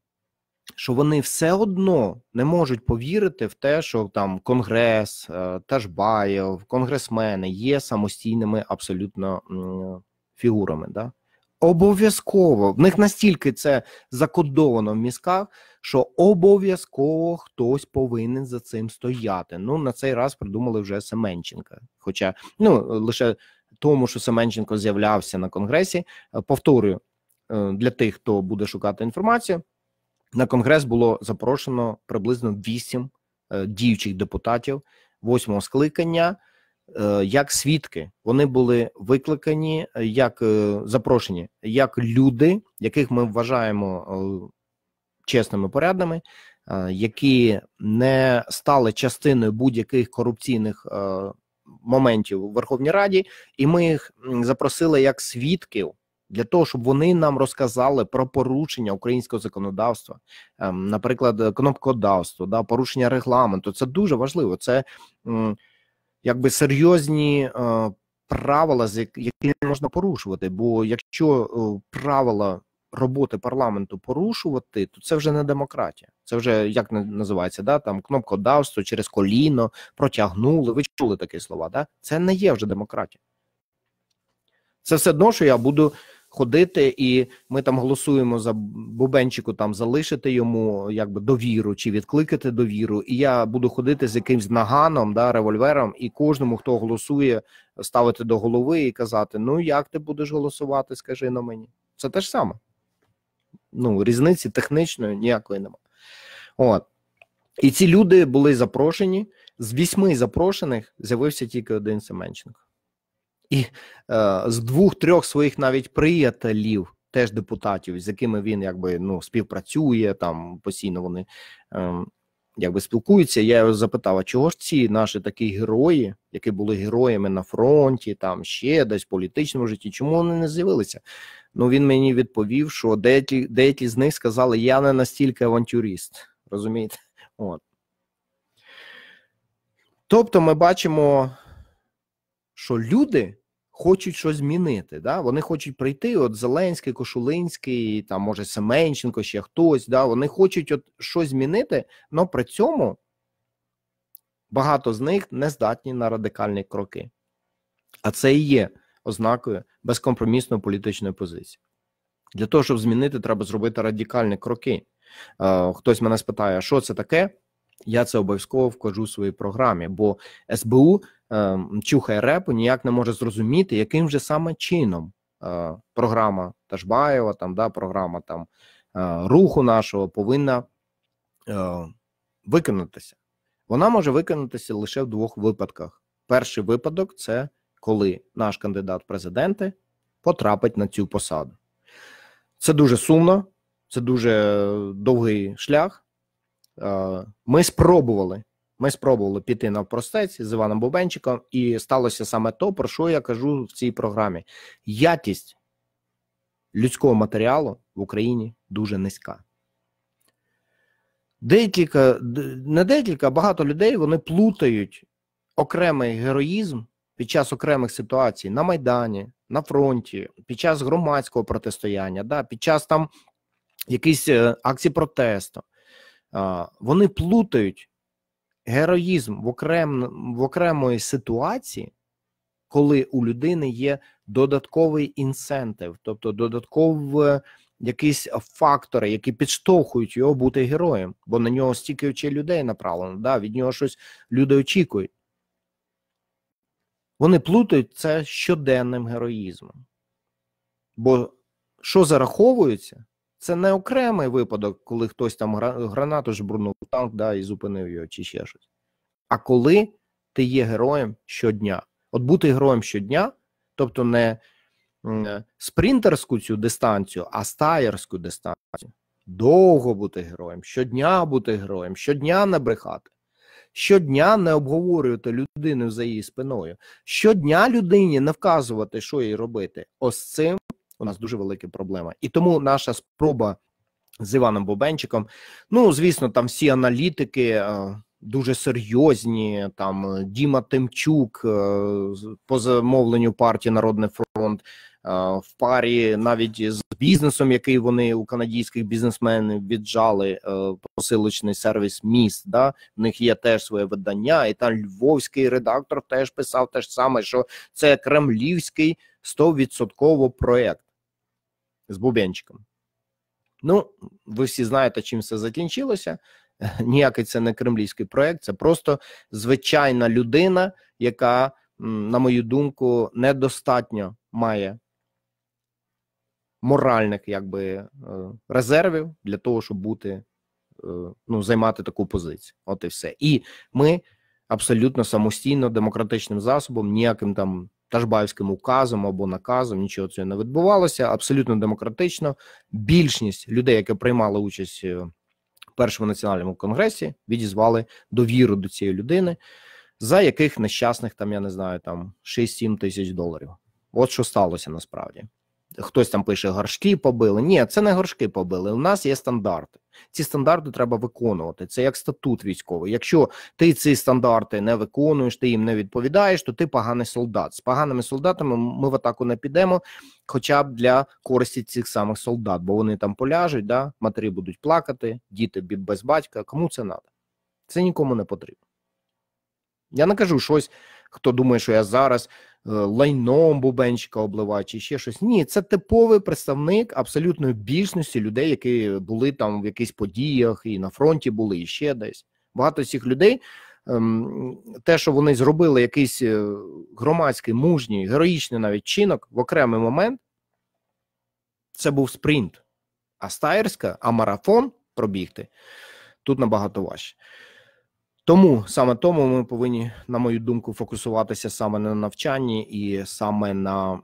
що вони все одно не можуть повірити в те, що там Конгрес, е, Ташбаєв, конгресмени є самостійними абсолютно фігурами. Да? Обов'язково в них настільки це закодовано в мізках, що обов'язково хтось повинен за цим стояти. Ну на цей раз придумали вже Семенченка. Хоча ну лише тому, що Семенченко з'являвся на конгресі, е, повторюю е, для тих, хто буде шукати інформацію. На конгрес було запрошено приблизно 8 е, діючих депутатів восьмого скликання. Е, як свідки вони були викликані, е, як запрошені, як люди, яких ми вважаємо чесними порядними, які не стали частиною будь-яких корупційних моментів у Верховній Раді, і ми їх запросили як свідків для того, щоб вони нам розказали про порушення українського законодавства, ем, наприклад, е, кнопкодавство, да, порушення регламенту. Це дуже важливо. Це якби серйозні е, правила, які не можна порушувати. Бо якщо е, правила роботи парламенту порушувати, то це вже не демократія. Це вже як називається, да там кнопкодавство через коліно протягнули. Ви чули такі слова? Да, це не є вже демократія. Це все одно, що я буду ходити, і ми там голосуємо за бубенчику, там залишити йому якби довіру чи відкликати довіру. І я буду ходити з якимсь наганом, да, револьвером, і кожному, хто голосує, ставити до голови і казати: Ну як ти будеш голосувати? Скажи на мені. Це те ж саме. Ну, різниці технічної ніякої немає. От. І ці люди були запрошені. З вісьми запрошених з'явився тільки один Семенченко і е, з двох-трьох своїх навіть приятелів, теж депутатів, з якими він якби ну співпрацює там постійно вони е, якби спілкуються. Я його запитав: а чого ж ці наші такі герої, які були героями на фронті, там ще десь в політичному житті, чому вони не з'явилися? Ну він мені відповів, що деякі деякі з них сказали: я не настільки авантюрист, розумієте? От. Тобто ми бачимо що люди хочуть щось змінити. Да? Вони хочуть прийти. От Зеленський, Кошулинський, там може Семенченко, ще хтось. Да? Вони хочуть от щось змінити, але при цьому багато з них не здатні на радикальні кроки. А це і є ознакою безкомпромісної політичної позиції. Для того, щоб змінити, треба зробити радикальні кроки. Е, хтось мене спитає, що це таке? Я це обов'язково вкажу в своїй програмі, бо СБУ е, чухає репу ніяк не може зрозуміти, яким же саме чином е, програма Ташбаєва, там да, програма там е, руху нашого повинна е, виконатися. Вона може виконатися лише в двох випадках. Перший випадок це коли наш кандидат в президенти потрапить на цю посаду. Це дуже сумно, це дуже довгий шлях. Е, ми спробували. Ми спробували піти навпростець з Іваном Бубенчиком, і сталося саме то, про що я кажу в цій програмі. Якість людського матеріалу в Україні дуже низька. Декілька, не декілька, багато людей вони плутають окремий героїзм під час окремих ситуацій на Майдані, на фронті, під час громадського протистояння, да, під час там якихось е, акцій протесту вони плутають героїзм в, окрем, в окремої ситуації, коли у людини є додатковий інсентив, тобто додаткові якісь фактори, які підштовхують його бути героєм, бо на нього стільки очей людей направлено, да, від нього щось люди очікують. Вони плутають це щоденним героїзмом. Бо що зараховується, це не окремий випадок, коли хтось там гранату жбурнув танк да, і зупинив його чи ще щось. А коли ти є героєм щодня, от бути героєм щодня, тобто не е, спринтерську цю дистанцію, а стаєрську дистанцію. Довго бути героєм, щодня бути героєм, щодня не брехати, щодня не обговорювати людину за її спиною, щодня людині не вказувати, що їй робити. Ось цим у нас дуже велика проблема, і тому наша спроба з Іваном Бубенчиком. Ну звісно, там всі аналітики. Е, дуже серйозні там е, Діма Тимчук е, по замовленню партії Народний фронт в парі навіть з бізнесом, який вони у канадійських бізнесменів віджали посилочний сервіс міст. Да? В них є теж своє видання, і там львовський редактор теж писав те ж саме, що це кремлівський 100% проект з Бубенчиком. Ну, ви всі знаєте, чим це закінчилося. Ніякий це не кремлівський проект, це просто звичайна людина, яка, на мою думку, недостатньо має моральних якби е, резервів для того, щоб бути, е, ну, займати таку позицію. От і все. І ми абсолютно самостійно демократичним засобом, ніяким там Тажбаївським указом або наказом нічого цього не відбувалося. Абсолютно демократично. Більшість людей, які приймали участь в першому національному конгресі, відізвали довіру до цієї людини, за яких нещасних там я не знаю там 6-7 тисяч доларів. От що сталося насправді хтось там пише горшки побили. Ні, це не горшки побили. У нас є стандарти. Ці стандарти треба виконувати. Це як статут військовий. Якщо ти ці стандарти не виконуєш, ти їм не відповідаєш, то ти поганий солдат. З поганими солдатами ми в атаку не підемо, хоча б для користі цих самих солдат, бо вони там поляжуть, да? матері будуть плакати, діти без батька. Кому це треба? Це нікому не потрібно. Я не кажу щось, хто думає, що я зараз Е, лайном Бубенчика обливають чи ще щось. Ні, це типовий представник абсолютної більшості людей, які були там в якихось подіях, і на фронті були, і ще десь. Багато цих людей. Ем, те, що вони зробили якийсь е, громадський, мужній, героїчний навіть чинок в окремий момент, це був спринт. А стаєрська, а марафон пробігти тут набагато важче. Тому саме тому ми повинні, на мою думку, фокусуватися саме на навчанні і саме на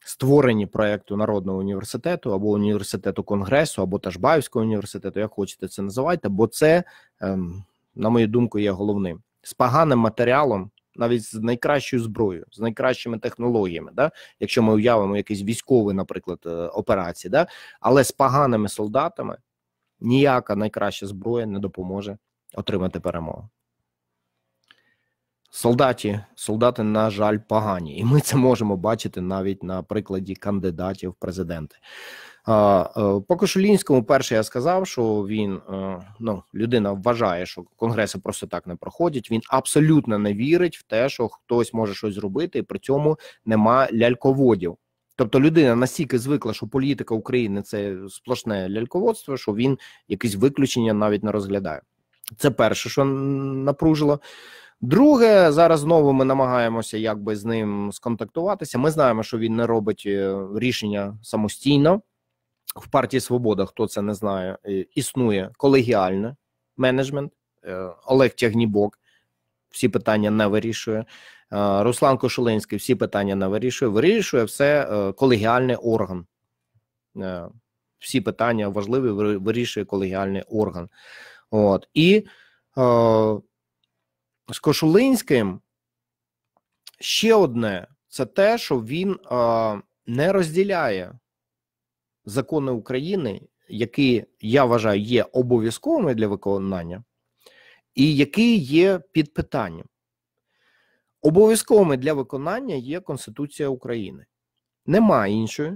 створенні проєкту народного університету або університету конгресу, або Ташбаївського університету, як хочете це називайте, бо це, ем, на мою думку, є головним з поганим матеріалом, навіть з найкращою зброєю, з найкращими технологіями, да? якщо ми уявимо якісь військові, наприклад, е, операції, да? але з поганими солдатами ніяка найкраща зброя не допоможе отримати перемогу. Солдаті, солдати, на жаль, погані, і ми це можемо бачити навіть на прикладі кандидатів в президенти. Е, по Кошелінському, перше, я сказав, що він е, ну людина вважає, що конгреси просто так не проходять. Він абсолютно не вірить в те, що хтось може щось зробити, і при цьому нема ляльководів. Тобто людина настільки звикла, що політика України це сплошне ляльководство, що він якісь виключення навіть не розглядає. Це перше, що напружило. Друге, зараз знову ми намагаємося якби з ним сконтактуватися. Ми знаємо, що він не робить е, рішення самостійно. В партії Свобода, хто це не знає, е, існує колегіальне менеджмент. Е, Олег Тягнібок всі питання не вирішує. Руслан Кошеленський всі питання не вирішує. Вирішує все колегіальний орган. Всі питання важливі, вирішує колегіальний орган. От. І е, з Кошулинським ще одне це те, що він е, не розділяє закони України, які я вважаю є обов'язковими для виконання, і які є під питанням. Обов'язковими для виконання є Конституція України. Нема іншої.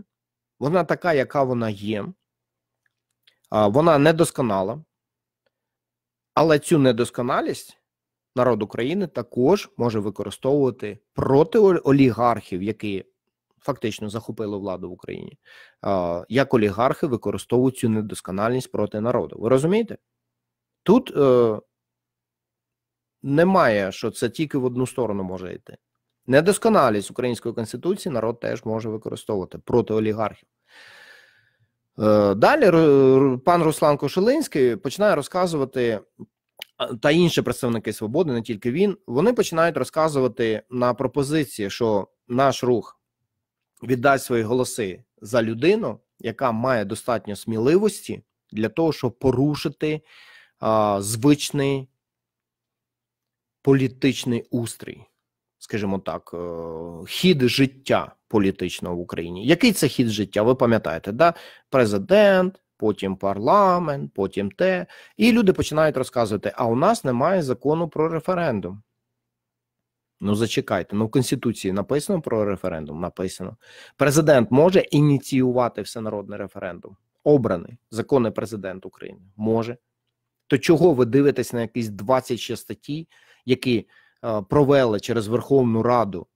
Вона така, яка вона є. Вона недосконала. Але цю недосконалість народ України також може використовувати проти олігархів, які фактично захопили владу в Україні. Як олігархи використовують цю недосконалість проти народу? Ви розумієте? Тут е, немає, що це тільки в одну сторону може йти. Недосконалість української конституції народ теж може використовувати проти олігархів. Е, далі пан Руслан Кошелинський починає розказувати. Та інші представники свободи, не тільки він, вони починають розказувати на пропозиції, що наш рух віддасть свої голоси за людину, яка має достатньо сміливості для того, щоб порушити а, звичний політичний устрій, скажімо так, е, хід життя політичного в Україні. Який це хід життя? Ви пам'ятаєте, да? президент, потім парламент, потім те. І люди починають розказувати: а у нас немає закону про референдум. Ну, зачекайте, ну в Конституції написано про референдум. Написано. Президент може ініціювати всенародний референдум, обраний законний президент України може. То чого ви дивитесь на якісь 26 статті, які е, провели через Верховну Раду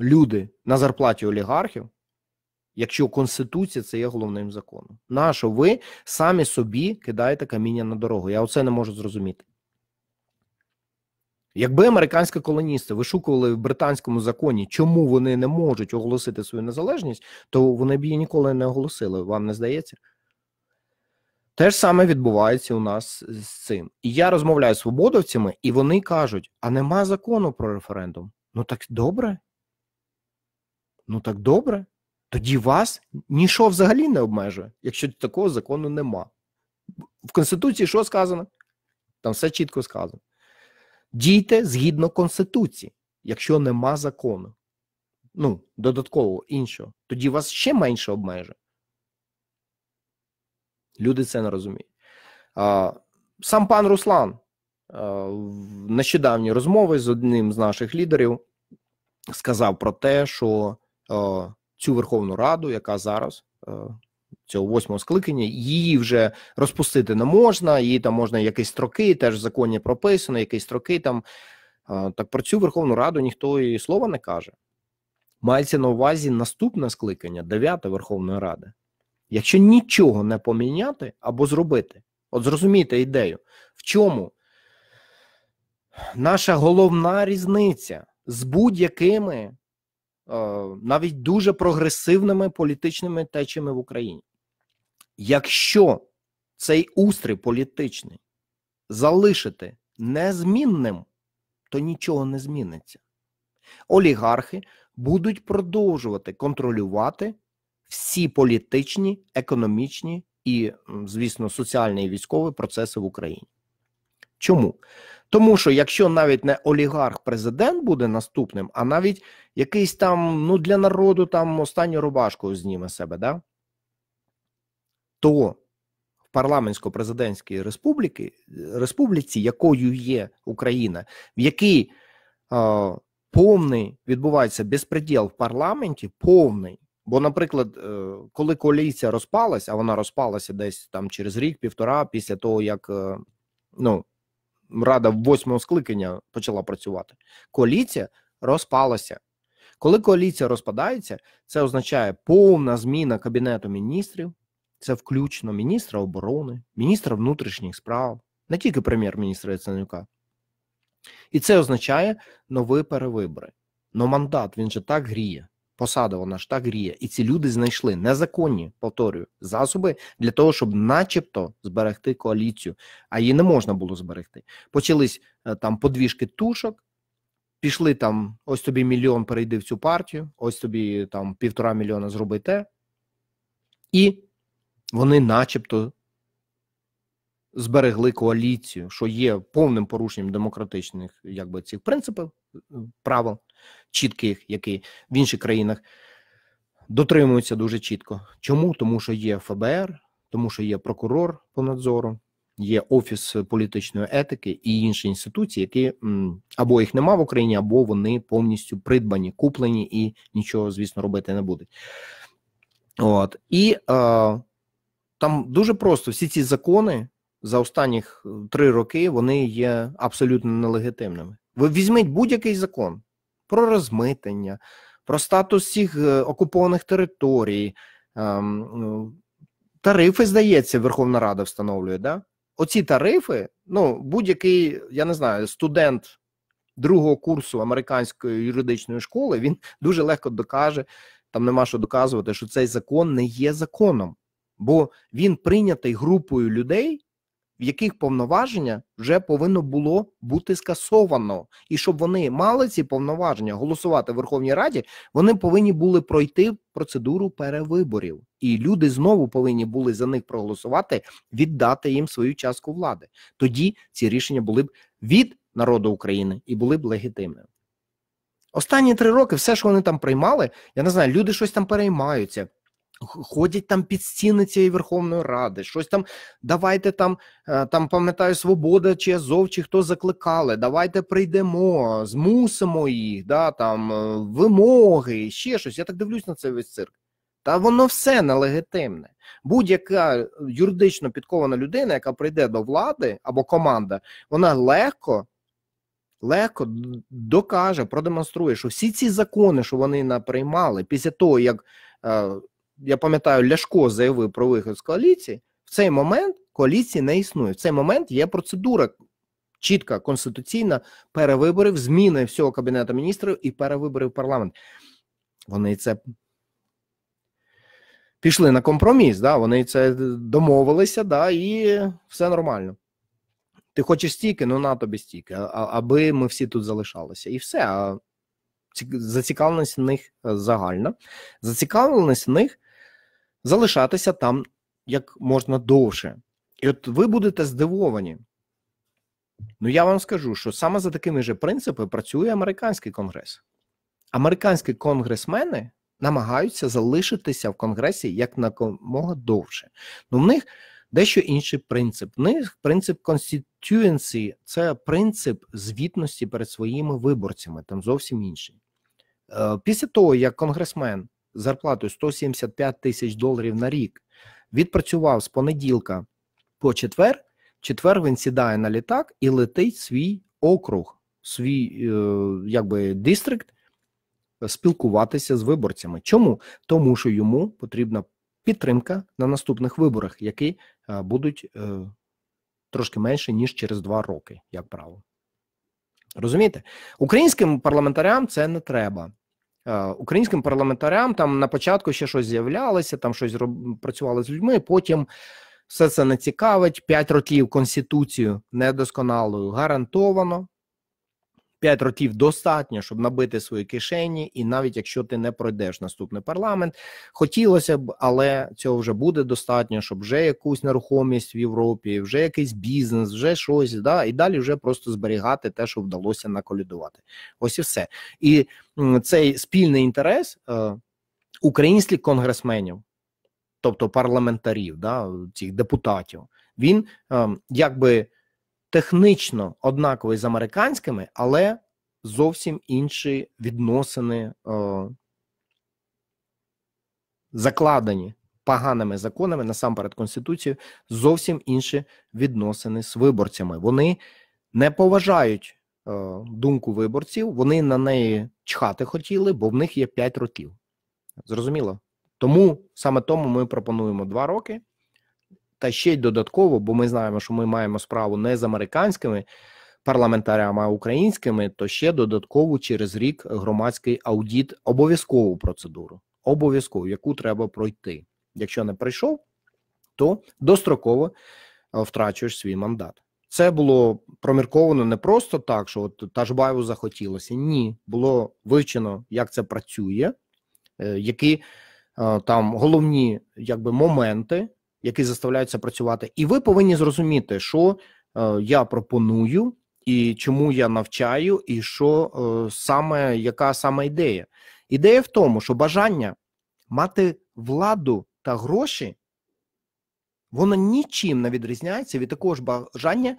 люди на зарплаті олігархів, якщо Конституція це є головним законом? Нащо ви самі собі кидаєте каміння на дорогу? Я оце не можу зрозуміти. Якби американські колоністи вишукували в британському законі, чому вони не можуть оголосити свою незалежність, то вони б її ніколи не оголосили, вам не здається? Те ж саме відбувається у нас з цим. І я розмовляю з свободовцями, і вони кажуть: а нема закону про референдум. Ну так добре, Ну так добре. Тоді вас нічого взагалі не обмежує, якщо такого закону нема. В Конституції що сказано? Там все чітко сказано. Дійте згідно Конституції, якщо нема закону. Ну, додаткового іншого, тоді вас ще менше обмежує. Люди це не розуміють. А, Сам пан Руслан а, в нещодавній розмові з одним з наших лідерів сказав про те, що Е, цю Верховну Раду, яка зараз. Е, цього восьмого скликання її вже розпустити не можна, її там можна якісь строки, теж в законі прописано, якісь строки там. Е, так про цю Верховну Раду ніхто і слова не каже. Мається на увазі наступне скликання 9 Верховної Ради. Якщо нічого не поміняти або зробити, от зрозумійте ідею, в чому наша головна різниця з будь-якими Е, навіть дуже прогресивними політичними течіями в Україні. Якщо цей устрій політичний залишити незмінним, то нічого не зміниться. Олігархи будуть продовжувати контролювати всі політичні, економічні і, звісно, соціальні і військові процеси в Україні. Чому? Тому що якщо навіть не олігарх президент буде наступним, а навіть якийсь там ну для народу там останню рубашку зніме себе, да? то в парламентсько-президентській республіки, республіці, якою є Україна, в якій е, повний відбувається безпреділ в парламенті, повний. Бо, наприклад, е, коли коаліція розпалась, а вона розпалася десь там через рік-півтора, після того, як е, ну, рада восьмого скликання почала працювати. Коаліція розпалася. Коли коаліція розпадається, це означає повна зміна кабінету міністрів. Це включно міністра оборони, міністра внутрішніх справ, не тільки прем'єр-міністра Яценюка. І це означає нові перевибори. Но мандат він же так гріє. Посада, вона ж так гріє, і ці люди знайшли незаконні повторюю засоби для того, щоб, начебто, зберегти коаліцію, а її не можна було зберегти. Почались е, там подвіжки тушок, пішли там. Ось тобі мільйон перейди в цю партію, ось тобі там півтора мільйона зроби І вони, начебто, зберегли коаліцію, що є повним порушенням демократичних якби цих принципів правил чітких, які в інших країнах дотримуються дуже чітко. Чому? Тому що є ФБР, тому що є прокурор по надзору, є офіс політичної етики і інші інституції, які або їх нема в Україні, або вони повністю придбані, куплені і нічого, звісно, робити не будуть. От і е, там дуже просто всі ці закони за останніх е, три роки вони є абсолютно нелегітимними. Ви візьміть будь-який закон про розмитання, про статус всіх е, окупованих територій, ем, ну, тарифи, здається, Верховна Рада встановлює. да? Оці тарифи, ну, будь-який, я не знаю, студент другого курсу американської юридичної школи, він дуже легко докаже, там нема що доказувати, що цей закон не є законом, бо він прийнятий групою людей, в яких повноваження вже повинно було бути скасовано, і щоб вони мали ці повноваження голосувати в Верховній Раді, вони повинні були пройти процедуру перевиборів, і люди знову повинні були за них проголосувати, віддати їм свою частку влади. Тоді ці рішення були б від народу України і були б легітимними. Останні три роки все, що вони там приймали, я не знаю, люди щось там переймаються. Ходять там під стіни цієї Верховної Ради, щось там. Давайте там е, там пам'ятаю, свобода чи Азов, чи хто закликали. Давайте прийдемо, змусимо їх, да там е, вимоги, ще щось. Я так дивлюсь на це весь цирк. Та воно все нелегітимне. Будь-яка юридично підкована людина, яка прийде до влади або команда, вона легко. Легко докаже, продемонструє, що всі ці закони, що вони наприймали після того, як е, я пам'ятаю, Ляшко заявив про вихід з коаліції. В цей момент коаліції не існує. В цей момент є процедура чітка конституційна перевиборів, зміни всього кабінету міністрів і перевиборів парламент. Вони це пішли на компроміс, да, вони це домовилися, да, і все нормально. Ти хочеш стільки, ну на тобі стільки, аби ми всі тут залишалися. І все. зацікавленість в них е, загальна. Зацікавленість в них залишатися там як можна довше. І от ви будете здивовані. Ну, я вам скажу, що саме за такими же принципами працює американський конгрес. Американські конгресмени намагаються залишитися в конгресі як якомога довше. Ну, в них дещо інший принцип. В них принцип конституенції – це принцип звітності перед своїми виборцями, там зовсім інший. Е, після того, як конгресмен зарплатою 175 тисяч доларів на рік. Відпрацював з понеділка по четвер. Четвер він сідає на літак і летить свій округ, свій е, якби дистрикт спілкуватися з виборцями. Чому? Тому що йому потрібна підтримка на наступних виборах, які е, будуть е, трошки менше ніж через два роки, як правило. Розумієте, українським парламентарям це не треба. Е, українським парламентарям там на початку ще щось з'являлося, там щось роб... працювали з людьми. Потім все це не цікавить. П'ять років конституцію недосконалою гарантовано. 5 років достатньо, щоб набити свої кишені, і навіть якщо ти не пройдеш наступний парламент, хотілося б, але цього вже буде достатньо, щоб вже якусь нерухомість в Європі, вже якийсь бізнес, вже щось да і далі вже просто зберігати те, що вдалося наколідувати. Ось і все. І цей спільний інтерес е, українських конгресменів, тобто парламентарів, да цих депутатів, він е, якби технічно однаковий з американськими, але зовсім інші відносини о, е, закладені поганими законами насамперед Конституцією, зовсім інші відносини з виборцями. Вони не поважають о, е, думку виборців, вони на неї чхати хотіли, бо в них є 5 років. Зрозуміло? Тому саме тому ми пропонуємо 2 роки та ще й додатково, бо ми знаємо, що ми маємо справу не з американськими парламентарями, а українськими, то ще додатково через рік громадський аудіт обов'язкову процедуру, обов'язкову, яку треба пройти. Якщо не пройшов, то достроково е, втрачуєш свій мандат. Це було промірковано не просто так, що от Тажбаєву захотілося. Ні, було вивчено, як це працює, е, які е, там головні якби моменти, які заставляються працювати, і ви повинні зрозуміти, що е, я пропоную, і чому я навчаю, і що е, саме яка саме ідея. Ідея в тому, що бажання мати владу та гроші, воно нічим не відрізняється від такого ж бажання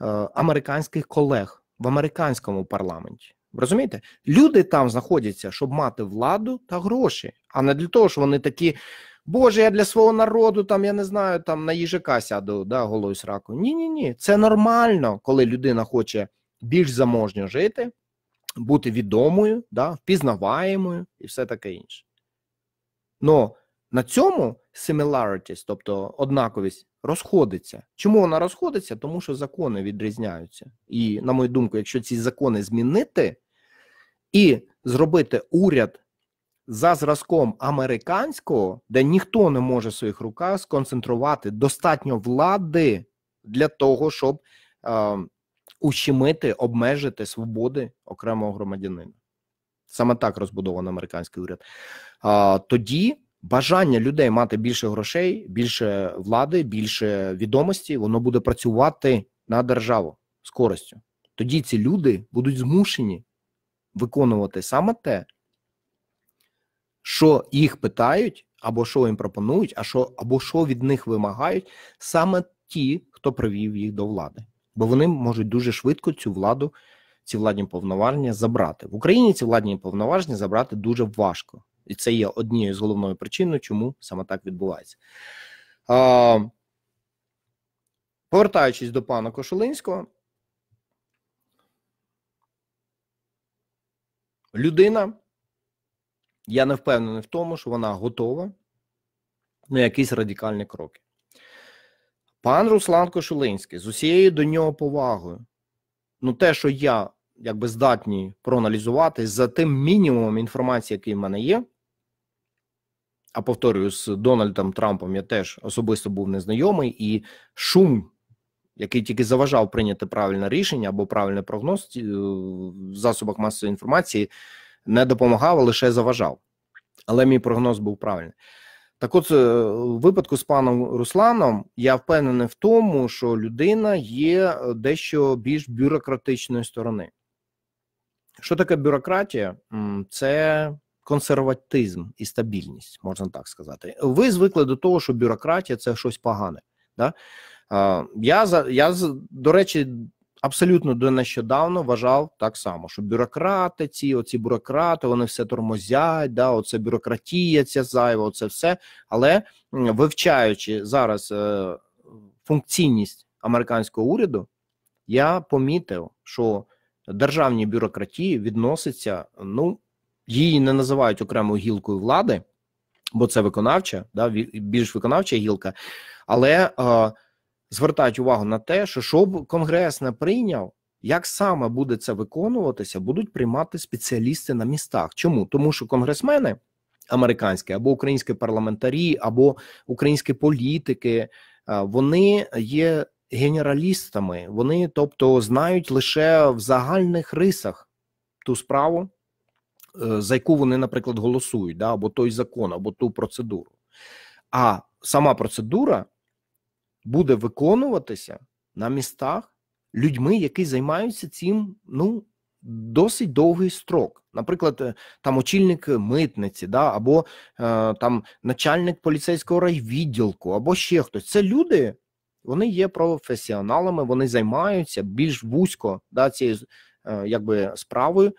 е, американських колег в американському парламенті. Розумієте? Люди там знаходяться, щоб мати владу та гроші, а не для того, що вони такі Боже, я для свого народу, там, я не знаю, там на їжака сяду да, голою сраку. Ні, ні, ні. Це нормально, коли людина хоче більш заможньо жити, бути відомою, да, впізнаваємою і все таке інше. Но на цьому similarities, тобто однаковість, розходиться. Чому вона розходиться? Тому що закони відрізняються. І, на мою думку, якщо ці закони змінити і зробити уряд за зразком американського, де ніхто не може в своїх руках сконцентрувати достатньо влади для того, щоб е, ущемити, обмежити свободи окремого громадянина. Саме так розбудований американський уряд. А, Тоді бажання людей мати більше грошей, більше влади, більше відомості, воно буде працювати на державу з користю. Тоді ці люди будуть змушені виконувати саме те, що їх питають, або що їм пропонують, а що або що від них вимагають саме ті, хто привів їх до влади, бо вони можуть дуже швидко цю владу, ці владні повноваження забрати в Україні. Ці владні повноваження забрати дуже важко, і це є однією з головної причин, чому саме так відбувається. А, Повертаючись до пана Кошелинського, людина я не впевнений в тому, що вона готова на якісь радикальні кроки. Пан Руслан Кошулинський з усією до нього повагою, ну те, що я якби здатні проаналізувати за тим мінімумом інформації, який в мене є. А повторюю, з Дональдом Трампом я теж особисто був незнайомий, і шум, який тільки заважав прийняти правильне рішення або правильний прогноз е, в засобах масової інформації, не допомагав, а лише заважав. Але мій прогноз був правильний. Так, от в е, випадку з паном Русланом я впевнений в тому, що людина є е, дещо більш бюрократичної сторони. Що таке бюрократія? Це консерватизм і стабільність, можна так сказати. Ви звикли до того, що бюрократія це щось погане. Да? Я, я, до речі, абсолютно до нещодавно вважав так само, що бюрократи, ці оці бюрократи, вони все тормозять, да, оце бюрократія, ця зайва, оце все. Але вивчаючи зараз е, функційність американського уряду, я помітив, що державні бюрократії відносяться, ну її не називають окремою гілкою влади, бо це виконавча, да, більш виконавча гілка, але. Е, звертають увагу на те, що щоб конгрес не прийняв, як саме буде це виконуватися, будуть приймати спеціалісти на містах. Чому тому, що конгресмени американські або українські парламентарі, або українські політики, е, вони є генералістами, вони, тобто, знають лише в загальних рисах ту справу. Е, за яку вони, наприклад, голосують, да, або той закон, або ту процедуру, а сама процедура буде виконуватися на містах людьми, які займаються цим ну, досить довгий строк. Наприклад, е, там очільник митниці, да, або е, там начальник поліцейського райвідділку, або ще хтось. Це люди, вони є професіоналами, вони займаються більш вузько да, цією е, якби справою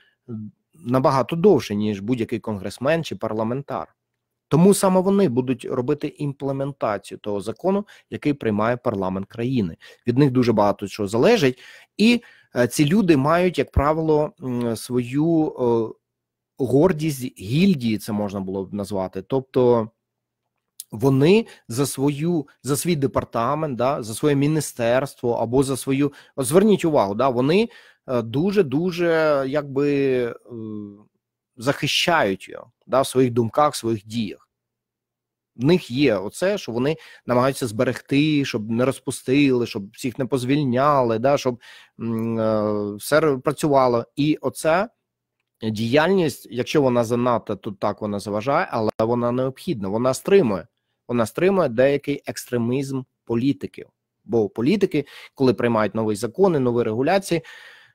набагато довше, ніж будь-який конгресмен чи парламентар. Тому саме вони будуть робити імплементацію того закону, який приймає парламент країни. Від них дуже багато чого залежить, і е, ці люди мають, як правило, свою гордість гільдії, це можна було б назвати, тобто. Вони за свою за свій департамент, да за своє міністерство або за свою зверніть увагу, да вони е, дуже дуже якби е, захищають його да, в своїх думках, в своїх діях. В них є оце, що вони намагаються зберегти, щоб не розпустили, щоб всіх не позвільняли, да, щоб е, все працювало. І оце діяльність, якщо вона занадто, то так вона заважає, але вона необхідна. Вона стримує. Вона стримує деякий екстремізм політиків. Бо політики, коли приймають нові закони, нові регуляції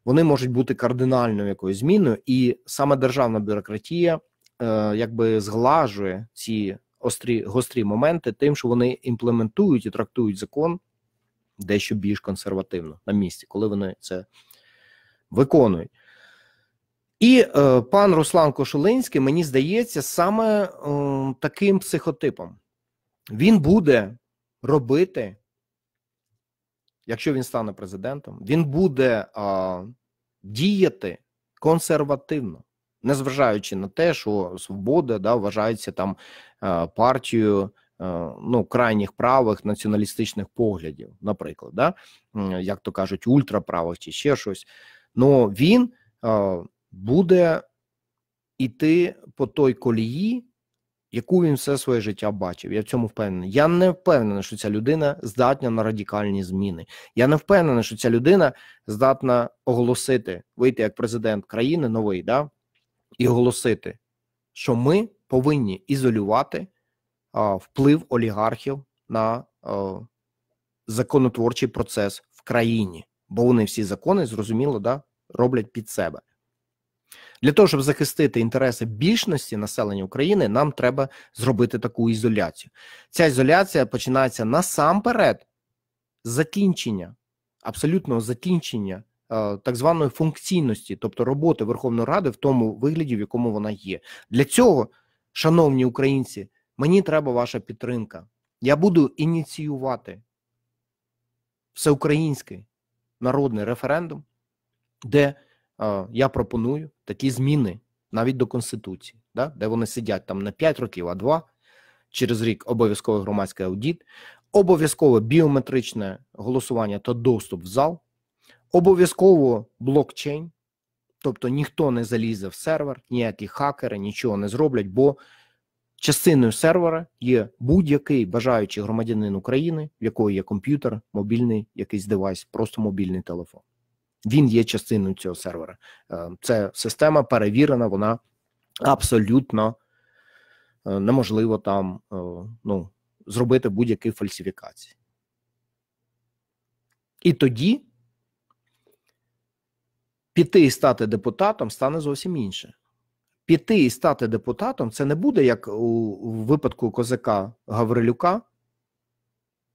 вони можуть бути кардинальною якоюсь зміною, і саме державна бюрократія е, якби зглажує ці острі гострі моменти, тим, що вони імплементують і трактують закон дещо більш консервативно на місці, коли вони це виконують. І е, пан Руслан Кошулинський, мені здається, саме е, таким психотипом він буде робити якщо він стане президентом, він буде а, діяти консервативно, незважаючи на те, що свобода да, вважається там е, партією. Е, ну, крайніх правих націоналістичних поглядів, наприклад, да? як то кажуть, ультраправих чи ще щось. Ну він е, буде іти по той колії, яку він все своє життя бачив. Я в цьому впевнений. Я не впевнений, що ця людина здатна на радикальні зміни. Я не впевнений, що ця людина здатна оголосити, вийти як президент країни новий, да, і оголосити, що ми повинні ізолювати а, вплив олігархів на а, законотворчий процес в країні, бо вони всі закони зрозуміло да, роблять під себе. Для того щоб захистити інтереси більшості населення України, нам треба зробити таку ізоляцію. Ця ізоляція починається насамперед закінчення, абсолютного закінчення е, так званої функційності, тобто роботи Верховної Ради в тому вигляді, в якому вона є. Для цього, шановні українці, мені треба ваша підтримка. Я буду ініціювати всеукраїнський народний референдум, де я пропоную такі зміни навіть до Конституції, да? де вони сидять там не 5 років, а 2. Через рік обов'язковий громадський аудіт, обов'язкове біометричне голосування та доступ в зал, обов'язково блокчейн, тобто ніхто не залізе в сервер, ніякі хакери нічого не зроблять, бо частиною сервера є будь-який бажаючий громадянин України, в якого є комп'ютер, мобільний якийсь девайс, просто мобільний телефон він є частиною цього сервера. Е, це система перевірена, вона абсолютно е, неможливо там е, ну, зробити будь-які фальсифікації. І тоді піти і стати депутатом стане зовсім інше. Піти і стати депутатом це не буде як у випадку козака Гаврилюка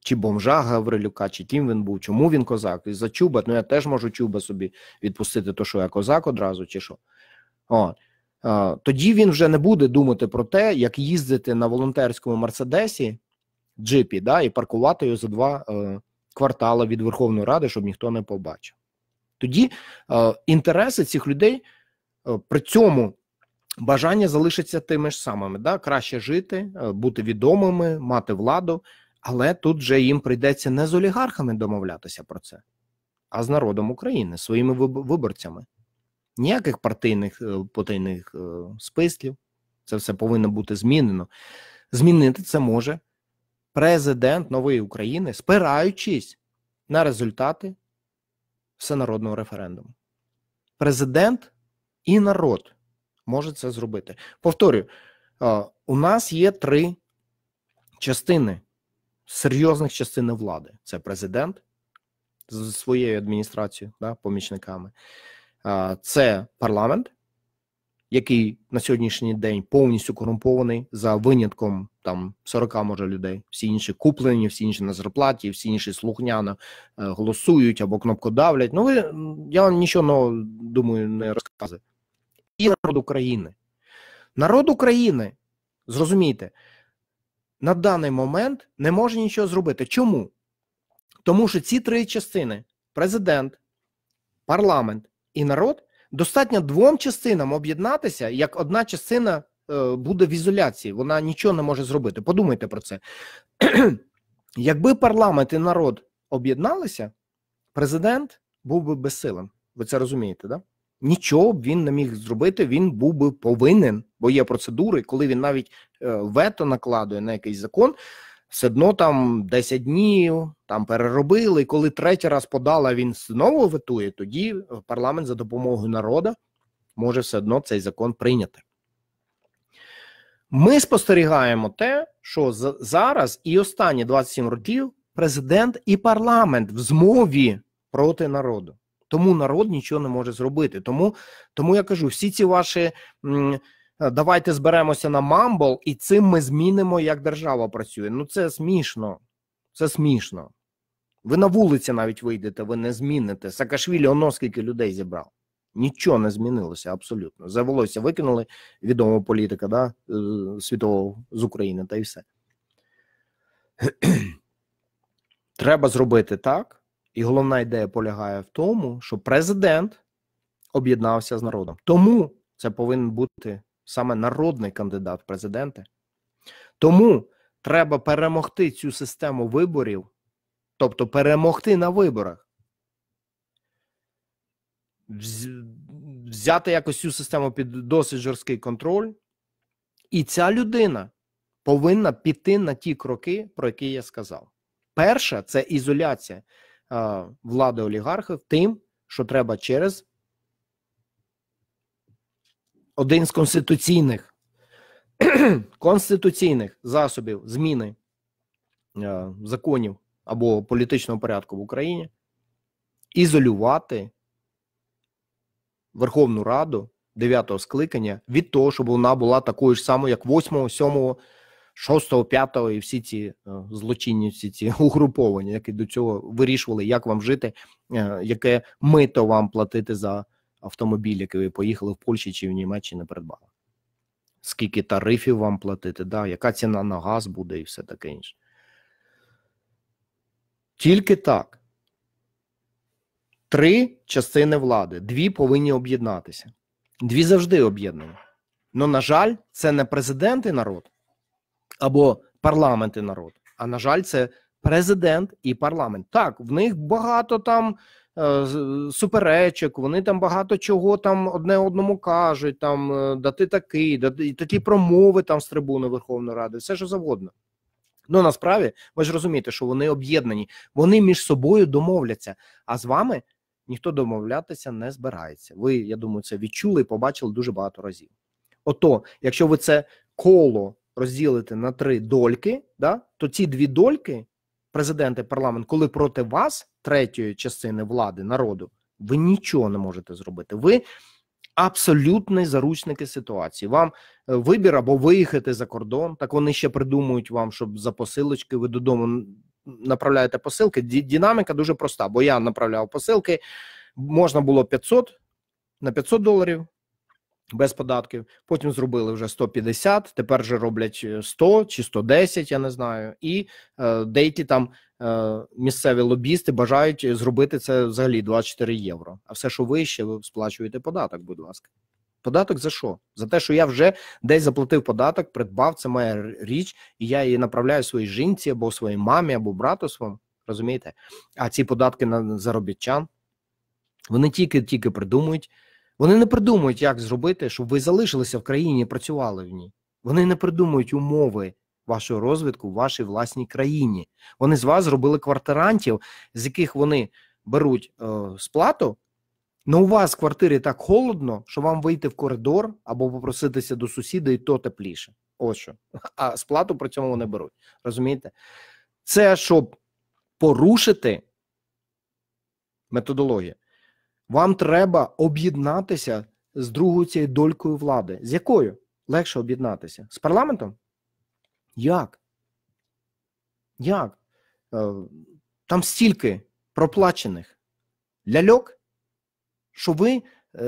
чи бомжа Гаврилюка, чи ким він був, чому він козак, і за чуба, ну я теж можу чуба собі відпустити, то що я козак одразу, чи що. О. Тоді він вже не буде думати про те, як їздити на волонтерському Мерседесі джипі, да, і паркувати його за два е, квартала від Верховної Ради, щоб ніхто не побачив. Тоді е, інтереси цих людей е, при цьому бажання залишиться тими ж самими: да? краще жити, е, бути відомими, мати владу. Але тут же їм прийдеться не з олігархами домовлятися про це, а з народом України, своїми виборцями. Ніяких партийних е, потайних е, списків. Це все повинно бути змінено. Змінити це може президент нової України, спираючись на результати всенародного референдуму. Президент і народ може це зробити. Повторюю, е, у нас є три частини серйозних частини влади: це президент з своєю адміністрацією, да, помічниками, це парламент, який на сьогоднішній день повністю корумпований за винятком там 40, може людей. Всі інші куплені, всі інші на зарплаті, всі інші слухняно е, голосують або кнопкодавлять. Ну, ви я вам нічого нового, думаю, не розказую. І народ України. Народ України, зрозумійте на даний момент не може нічого зробити. Чому? Тому що ці три частини: президент, парламент і народ достатньо двом частинам об'єднатися, як одна частина е, буде в ізоляції, вона нічого не може зробити. Подумайте про це. Якби парламент і народ об'єдналися, президент був би безсилим. Ви це розумієте, да? Нічого б він не міг зробити, він був би повинен бо є процедури, коли він навіть е, вето накладує на якийсь закон. Все одно там 10 днів там переробили. І коли третій раз подала, він знову ветує. Тоді парламент за допомогою народа може все одно цей закон прийняти. Ми спостерігаємо те, що зараз і останні 27 років президент і парламент в змові проти народу. Тому народ нічого не може зробити. Тому тому я кажу, всі ці ваші. М Е, давайте зберемося на мамбл, і цим ми змінимо, як держава працює. Ну це смішно, це смішно. Ви на вулиці навіть вийдете, ви не зміните. Саакашвілі оно скільки людей зібрав. Нічого не змінилося абсолютно. За волосся викинули відомого політика да, е, світового з України та й все. Треба зробити так. І головна ідея полягає в тому, що президент об'єднався з народом. Тому це повинен бути саме народний кандидат в президенти. Тому треба перемогти цю систему виборів, тобто перемогти на виборах, взяти якось цю систему під досить жорсткий контроль. І ця людина повинна піти на ті кроки, про які я сказав. Перша це ізоляція влади олігархів тим, що треба через один з конституційних конституційних засобів зміни е, законів або політичного порядку в Україні ізолювати Верховну Раду дев'ятого скликання від того, щоб вона була такою ж самою, як 8, 7, 6, 5 і всі ці е, злочинні, всі ці угруповання, які до цього вирішували, як вам жити, е, яке мито вам платити за автомобіль, який ви поїхали в Польщі чи в Німеччині придбали. Скільки тарифів вам платити, да, яка ціна на газ буде і все таке інше. Тільки так. Три частини влади, дві повинні об'єднатися. Дві завжди об'єднані. Ну, на жаль, це не президент і народ або парламент і народ. А на жаль, це президент і парламент. Так, в них багато там Е, суперечок, вони там багато чого там одне одному кажуть, там е, да ти такий, да такі промови там з трибуни Верховної Ради, все що завгодно. Ну насправді ви ж розумієте, що вони об'єднані, вони між собою домовляться, а з вами ніхто домовлятися не збирається. Ви, я думаю, це відчули і побачили дуже багато разів. Ото, якщо ви це коло розділите на три дольки, да, то ці дві дольки президент і парламент, коли проти вас, третьої частини влади народу, ви нічого не можете зробити. Ви абсолютні заручники ситуації. Вам е, вибір або виїхати за кордон. Так вони ще придумують вам, щоб за посилочки ви додому направляєте посилки. Динаміка дуже проста. Бо я направляв посилки, можна було 500 на 500 доларів без податків. Потім зробили вже 150, Тепер же роблять 100 е, чи 110, Я не знаю, і е, деякі там е, місцеві лобісти бажають зробити це взагалі 24 євро. А все, що вище, ви сплачуєте податок. Будь ласка, податок за що? За те, що я вже десь заплатив податок, придбав це моя річ, і я її направляю своїй жінці або своїй мамі, або брату своєму. Розумієте, а ці податки на заробітчан вони тільки тільки придумують. Вони не придумують, як зробити, щоб ви залишилися в країні і працювали в ній. Вони не придумують умови вашого розвитку в вашій власній країні. Вони з вас зробили квартирантів, з яких вони беруть е, сплату. але у вас в квартирі так холодно, що вам вийти в коридор або попроситися до сусіда, і то тепліше. Ось що. А сплату при цьому вони беруть. Розумієте? Це щоб порушити методологію. Вам треба об'єднатися з другою цією долькою влади. З якою легше об'єднатися? З парламентом? Як? Як? Е, там стільки проплачених ляльок, що ви е,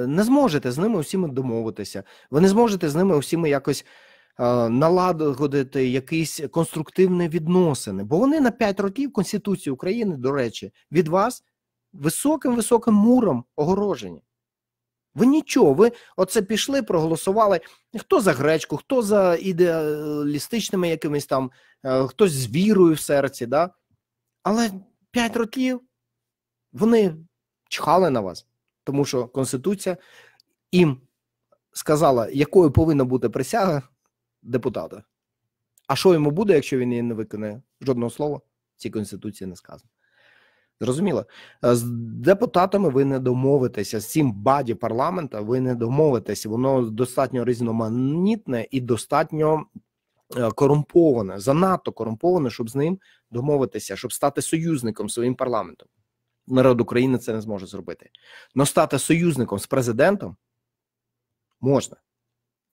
не зможете з ними усіми домовитися. Ви не зможете з ними усіми якось е, налагодити якісь конструктивні відносини. Бо вони на 5 років Конституції України, до речі, від вас високим-високим муром огорожені. Ви нічого, ви оце пішли, проголосували. Хто за гречку, хто за ідеалістичними якимись там, е, хтось з вірою в серці, да? але 5 років вони чхали на вас, тому що Конституція їм сказала, якою повинна бути присяга депутата. А що йому буде, якщо він її не виконає? Жодного слова в цій конституції не сказано. Зрозуміло, е, з депутатами ви не домовитеся з цим баді парламента. Ви не домовитеся. Воно достатньо різноманітне і достатньо е, корумповане, занадто корумповане, щоб з ним домовитися, щоб стати союзником своїм парламентом. Народ України це не зможе зробити. Но стати союзником з президентом можна.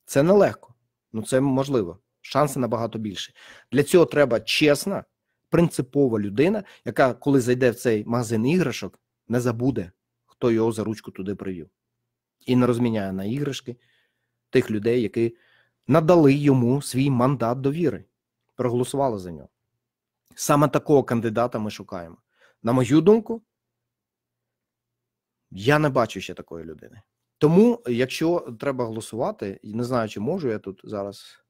Це нелегко, але ну, це можливо. Шанси набагато більше. Для цього треба чесна принципова людина, яка, коли зайде в цей магазин іграшок, не забуде, хто його за ручку туди привів, і не розміняє на іграшки тих людей, які надали йому свій мандат довіри, проголосували за нього. Саме такого кандидата ми шукаємо. На мою думку, я не бачу ще такої людини. Тому, якщо треба голосувати, не знаю, чи можу я тут зараз.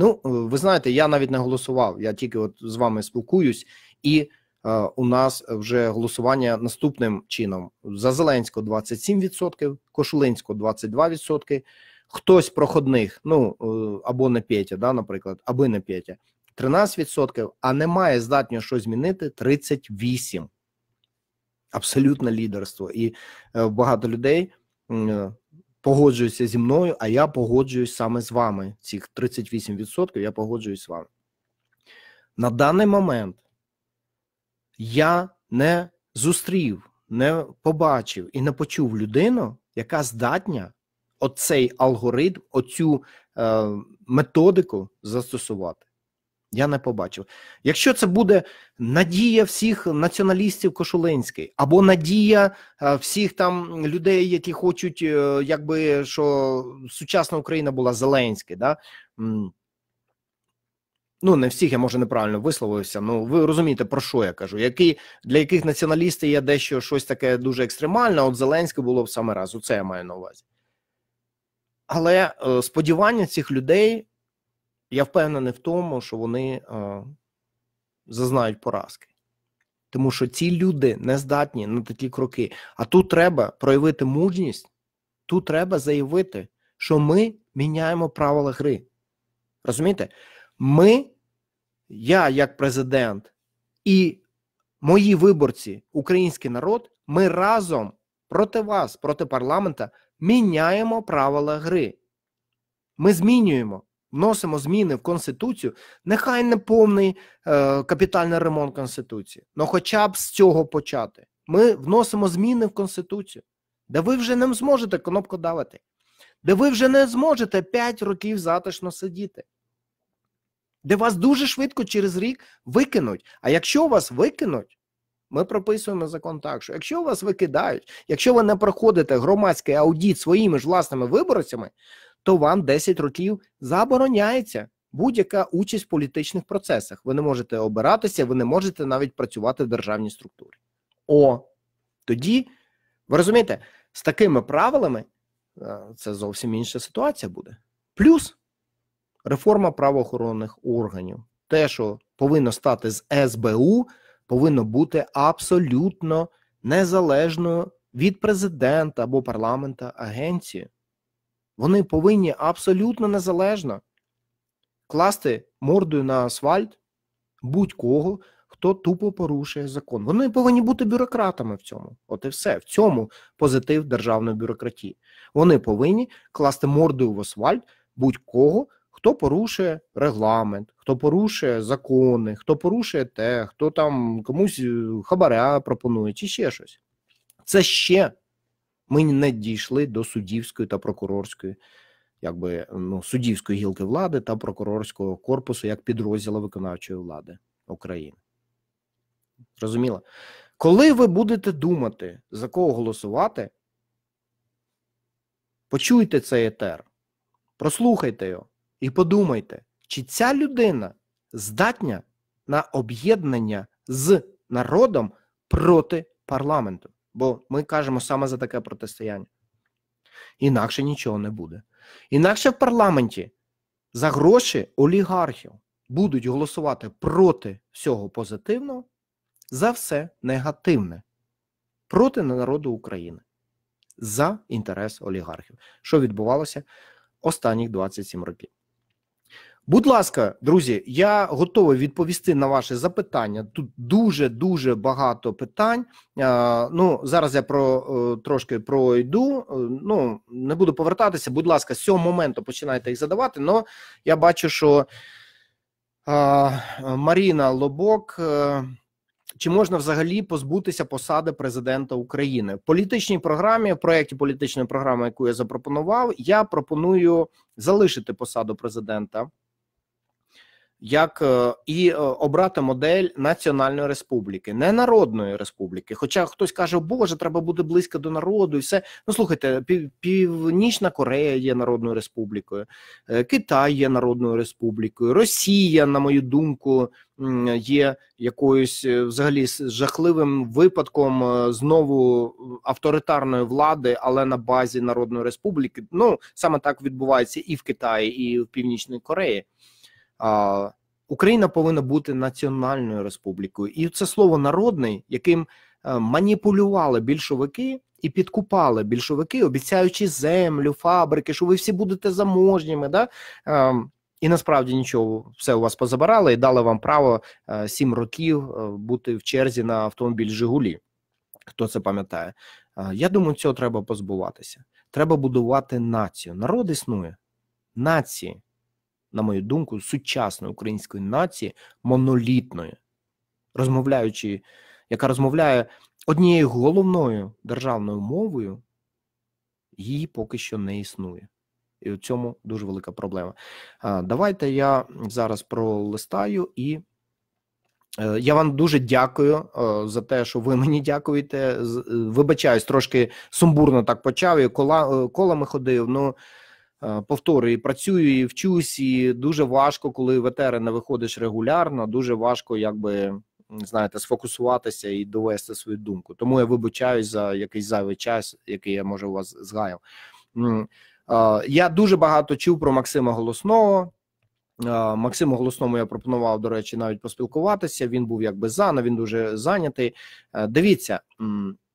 Ну, е, ви знаєте, я навіть не голосував. Я тільки от з вами спілкуюсь, і е, у нас вже голосування наступним чином: за Зеленського 27%, Кошулинського 22%, хтось проходних, ну е, або не Петя, да, наприклад, аби не Петя, 13%, а немає здатнього щось змінити 38%. Абсолютне лідерство, і е, багато людей. Е, погоджуються зі мною, а я погоджуюсь саме з вами. Цих 38% я погоджуюсь з вами. На даний момент я не зустрів, не побачив і не почув людину, яка здатня оцей алгоритм, оцю е, методику застосувати. Я не побачив. Якщо це буде надія всіх націоналістів Кошуленський, або надія е, всіх там людей, які хочуть, е, якби що сучасна Україна була Зеленська, да? ну не всіх, я може неправильно висловився. Ну ви розумієте, про що я кажу? Які Для яких націоналістів є дещо щось таке дуже екстремальне, от Зеленське було б саме раз. Оце я маю на увазі. Але е, сподівання цих людей я впевнений в тому, що вони а, е, зазнають поразки, тому що ці люди не здатні на такі кроки. А тут треба проявити мужність, тут треба заявити, що ми міняємо правила гри. Розумієте? Ми, я як президент і мої виборці, український народ, ми разом проти вас, проти парламента міняємо правила гри. Ми змінюємо вносимо зміни в конституцію, нехай не повний е, капітальний ремонт конституції, але хоча б з цього почати. Ми вносимо зміни в конституцію, де ви вже не зможете кнопку давати, де ви вже не зможете 5 років затишно сидіти. Де вас дуже швидко через рік викинуть. А якщо вас викинуть, ми прописуємо закон так, що якщо вас викидають, якщо ви не проходите громадський аудіт своїми ж власними виборцями, то вам 10 років забороняється будь-яка участь в політичних процесах. Ви не можете обиратися, ви не можете навіть працювати в державній структурі. О, тоді ви розумієте, з такими правилами е, це зовсім інша ситуація буде. Плюс реформа правоохоронних органів. Те, що повинно стати з СБУ, повинно бути абсолютно незалежною від президента або парламента агенцією. Вони повинні абсолютно незалежно класти мордою на асфальт будь-кого, хто тупо порушує закон. Вони повинні бути бюрократами в цьому. От і все. В цьому позитив державної бюрократії. Вони повинні класти мордою в асфальт будь-кого. Хто порушує регламент, хто порушує закони, хто порушує те, хто там комусь е, хабаря пропонує, чи ще щось. Це ще ми не дійшли до суддівської та прокурорської, якби ну суддівської гілки влади та прокурорського корпусу як підрозділа виконавчої влади України. Розуміло? Коли ви будете думати, за кого голосувати, почуйте цей етер, прослухайте його і подумайте, чи ця людина здатня на об'єднання з народом проти парламенту. Бо ми кажемо саме за таке протистояння. Інакше нічого не буде. Інакше в парламенті за гроші олігархів будуть голосувати проти всього позитивного за все негативне, проти народу України, за інтерес олігархів, що відбувалося останніх 27 років. Будь ласка, друзі, я готовий відповісти на ваше запитання. Тут дуже дуже багато питань. Е, ну зараз я про е, трошки пройду. Е, ну не буду повертатися. Будь ласка, з цього моменту починайте їх задавати. але я бачу, що Маріна Лобок. Чи можна взагалі позбутися посади президента України в політичній програмі? В проєкті політичної програми, яку я запропонував, я пропоную залишити посаду президента як е, і е, обрати модель національної республіки, не народної республіки. Хоча хтось каже, Боже, треба буде близько до народу, і все ну слухайте, Північна Корея є народною республікою, е, Китай є народною республікою, Росія, на мою думку, є якоюсь взагалі жахливим випадком знову авторитарної влади, але на базі народної республіки. Ну саме так відбувається і в Китаї, і в Північній Кореї. Україна повинна бути національною республікою, і це слово народний, яким е, маніпулювали більшовики і підкупали більшовики, обіцяючи землю, фабрики, що ви всі будете заможніми. Да? Е, і насправді нічого, все у вас позабирали і дали вам право 7 е, років бути в черзі на автомобіль Жигулі. Хто це пам'ятає? Я думаю, цього треба позбуватися. Треба будувати націю. Народ існує, нації на мою думку, сучасної української нації монолітною, розмовляючи, яка розмовляє однією головною державною мовою, її поки що не існує. І у цьому дуже велика проблема. Давайте я зараз пролистаю і. Е, я вам дуже дякую е, за те, що ви мені дякуєте. Е, вибачаюсь, трошки сумбурно так почав і кола, колами ходив. Ну Е, повторюю, працюю і вчусь, і дуже важко, коли в етери не виходиш регулярно, дуже важко, якби знаєте, сфокусуватися і довести свою думку. Тому я вибачаюсь за якийсь зайвий час, який я може у вас згаяв. Е, я дуже багато чув про Максима Голосного. Е, Максиму Голосному я пропонував, до речі, навіть поспілкуватися. Він був якби за, але він дуже зайнятий. Дивіться,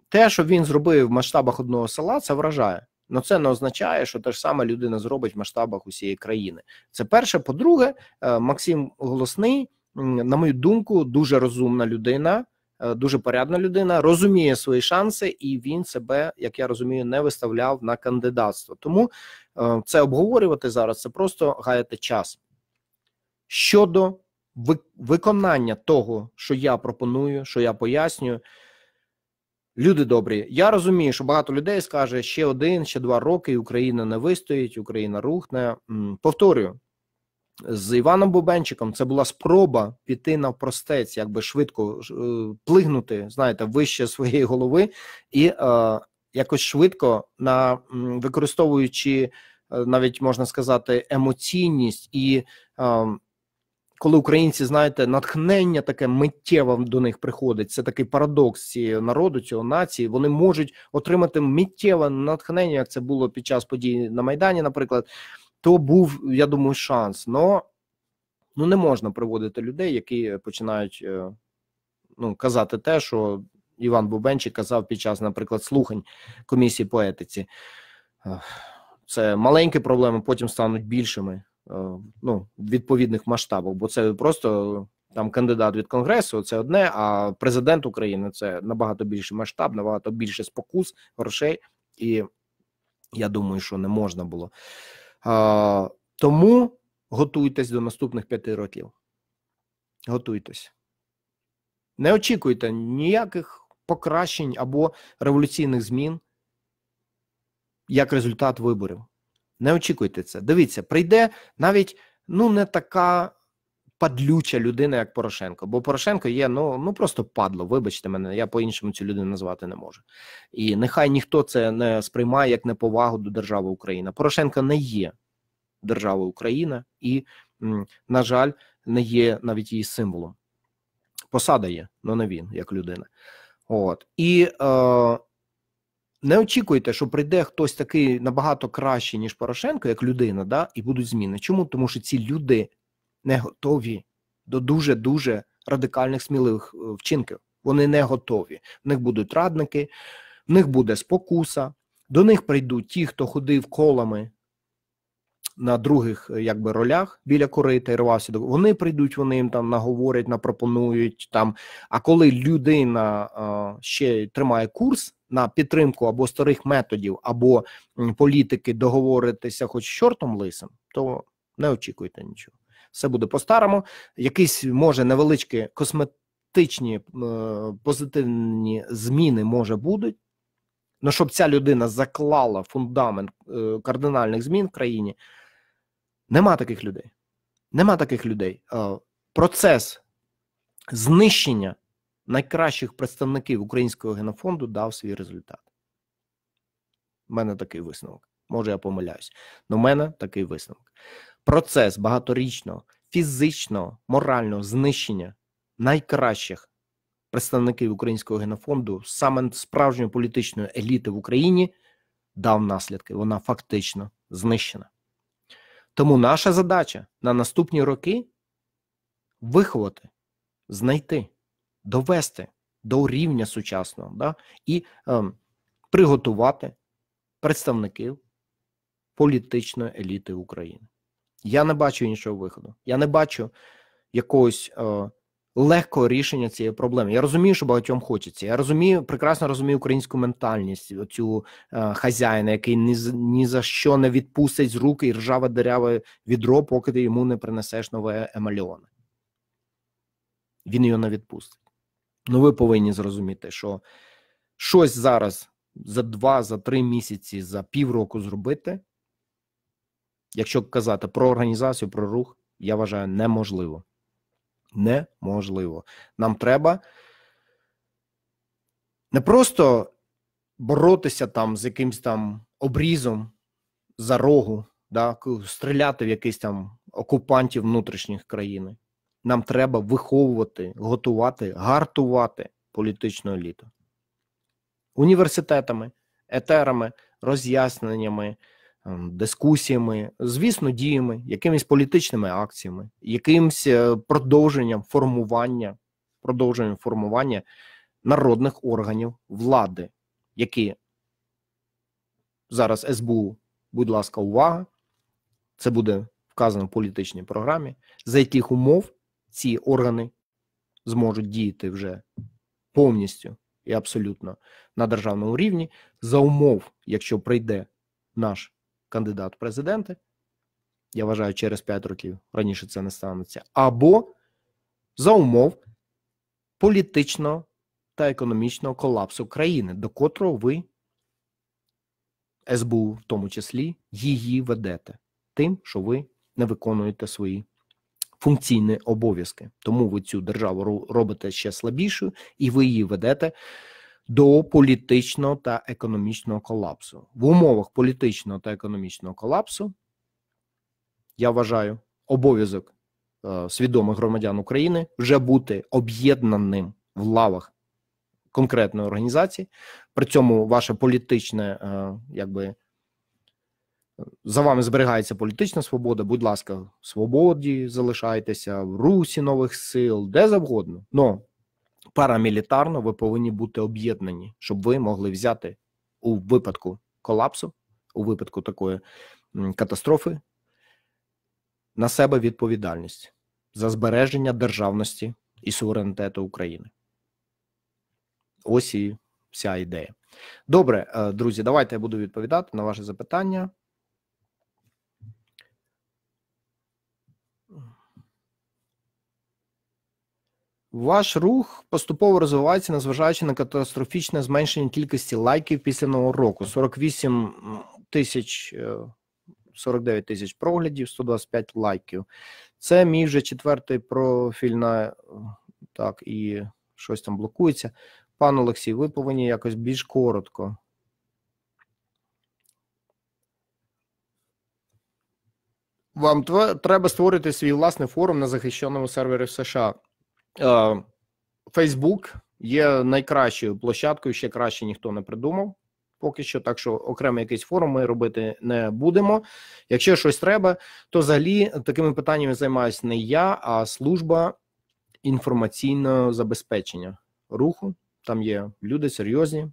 те, що він зробив в масштабах одного села, це вражає але ну, це не означає, що те ж саме людина зробить в масштабах усієї країни. Це перше. По-друге, е, Максим Голосний, на мою думку, дуже розумна людина. Е, дуже порядна людина розуміє свої шанси, і він себе, як я розумію, не виставляв на кандидатство. Тому е, це обговорювати зараз це просто гаяти час щодо виконання того, що я пропоную, що я пояснюю. Люди добрі, я розумію, що багато людей скаже ще один, ще два роки, і Україна не вистоїть, Україна рухне. Повторюю, з Іваном Бубенчиком це була спроба піти навпростець, якби швидко е, плигнути, знаєте, вище своєї голови, і е, якось швидко на використовуючи е, навіть можна сказати емоційність і. Е, коли українці знаєте, натхнення таке миттєво до них приходить. Це такий парадокс цієї народу, цього нації. Вони можуть отримати миттєве натхнення, як це було під час подій на Майдані, наприклад. То був, я думаю, шанс. Но ну не можна приводити людей, які починають е, ну казати те, що Іван Бубенчик казав під час, наприклад, слухань комісії по етиці. Це маленькі проблеми, потім стануть більшими. Е, ну, відповідних масштабах, бо це просто там кандидат від конгресу, це одне. А президент України це набагато більший масштаб, набагато більше спокус, грошей, і я думаю, що не можна було тому готуйтесь до наступних п'яти років. Готуйтесь. Не очікуйте ніяких покращень або революційних змін як результат виборів. Не очікуйте це. Дивіться, прийде навіть ну не така падлюча людина, як Порошенко. Бо Порошенко є ну ну просто падло. Вибачте мене, я по-іншому цю людину назвати не можу. І нехай ніхто це не сприймає як неповагу до держави Україна. Порошенко не є державою Україна і, на жаль, не є навіть її символом. Посада є, але не він як людина. От і е, не очікуйте, що прийде хтось такий набагато кращий, ніж Порошенко, як людина, да, і будуть зміни. Чому? Тому що ці люди не готові до дуже-дуже радикальних сміливих е, вчинків. Вони не готові. В них будуть радники, в них буде спокуса, до них прийдуть ті, хто ходив колами на других е, якби ролях біля корита і рвався. Вони прийдуть, вони їм там наговорять, напропонують там. А коли людина а, ще тримає курс на підтримку або старих методів, або політики договоритися, хоч з чортом лисим, то не очікуйте нічого. Все буде по-старому. Якісь може невеличкі косметичні е, позитивні зміни може будуть. Ну, щоб ця людина заклала фундамент е, кардинальних змін в країні, нема таких людей. Нема таких людей. Е, процес знищення найкращих представників українського генофонду дав свій результат. У мене такий висновок. Може, я помиляюсь. але в мене такий висновок. Процес багаторічного, фізичного, морального знищення найкращих представників українського генофонду, саме справжньої політичної еліти в Україні, дав наслідки. Вона фактично знищена. Тому наша задача на наступні роки виховати, знайти довести до рівня сучасного да, і е, приготувати представників політичної еліти України. Я не бачу іншого виходу. Я не бачу якогось е, легкого рішення цієї проблеми. Я розумію, що багатьом хочеться. Я розумію, прекрасно розумію українську ментальність, оцю е, хазяїна, який ні, ні за що не відпустить з руки і ржаве деряве відро, поки ти йому не принесеш нове емальоне. Він його не відпустить. Ну, ви повинні зрозуміти, що щось зараз за два, за три місяці, за півроку зробити, якщо казати про організацію, про рух, я вважаю, неможливо. Неможливо. Нам треба не просто боротися там з якимсь там обрізом за рогу, да, стріляти в якісь там окупантів внутрішніх країни. Нам треба виховувати, готувати, гартувати політичну еліту університетами, етерами, роз'ясненнями, ем, дискусіями, звісно, діями, якимись політичними акціями, якимось е, продовженням формування, продовженням формування народних органів влади, які зараз СБУ, будь ласка, увага. Це буде вказано в політичній програмі, за яких умов ці органи зможуть діяти вже повністю і абсолютно на державному рівні за умов, якщо прийде наш кандидат в президенти, я вважаю, через 5 років раніше це не станеться, або за умов політичного та економічного колапсу країни, до котрого ви СБУ, в тому числі, її ведете тим, що ви не виконуєте свої функційні обов'язки. Тому ви цю державу робите ще слабішою, і ви її ведете до політичного та економічного колапсу. В умовах політичного та економічного колапсу я вважаю обов'язок е, свідомих громадян України вже бути об'єднаним в лавах конкретної організації. При цьому ваше політичне, е, якби. За вами зберігається політична свобода. Будь ласка, в свободі залишайтеся, в русі нових сил, де завгодно. Но парамілітарно ви повинні бути об'єднані, щоб ви могли взяти у випадку колапсу, у випадку такої катастрофи, на себе відповідальність за збереження державності і суверенітету України. Ось і вся ідея. Добре, е, друзі, давайте я буду відповідати на ваше запитання. Ваш рух поступово розвивається, незважаючи на катастрофічне зменшення кількості лайків після нового року. 48 тисяч 49 е, тисяч проглядів, 125 лайків. Це мій вже четвертий профіль на е, так, і щось там блокується. Пан Олексій, ви повинні якось більш коротко. Вам треба створити свій власний форум на захищеному сервері в США. Е, Фейсбук є найкращою площадкою, ще краще ніхто не придумав. Поки що, так що окремий якийсь форум ми робити не будемо. Якщо щось треба, то взагалі такими питаннями займаюся не я, а служба інформаційного забезпечення руху. Там є люди серйозні,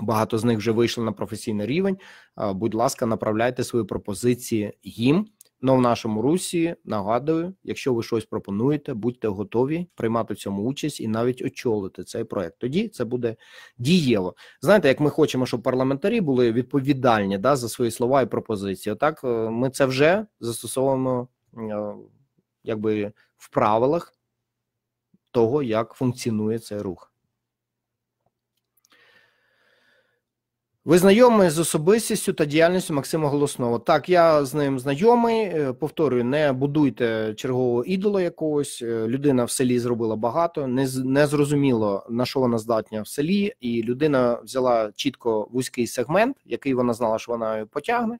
багато з них вже вийшли на професійний рівень. Е, будь ласка, направляйте свої пропозиції їм. Но в нашому русі нагадую, якщо ви щось пропонуєте, будьте готові приймати в цьому участь і навіть очолити цей проект. Тоді це буде дієво. Знаєте, як ми хочемо, щоб парламентарі були відповідальні да, за свої слова і пропозиції. Отак е, ми це вже застосовуємо е, якби в правилах того, як функціонує цей рух. Ви знайомий з особистістю та діяльністю Максима Голосного. Так, я з ним знайомий. Е, повторюю, не будуйте чергового ідола якогось. Е, людина в селі зробила багато, не не зрозуміло на що вона здатна в селі, і людина взяла чітко вузький сегмент, який вона знала, що вона потягне,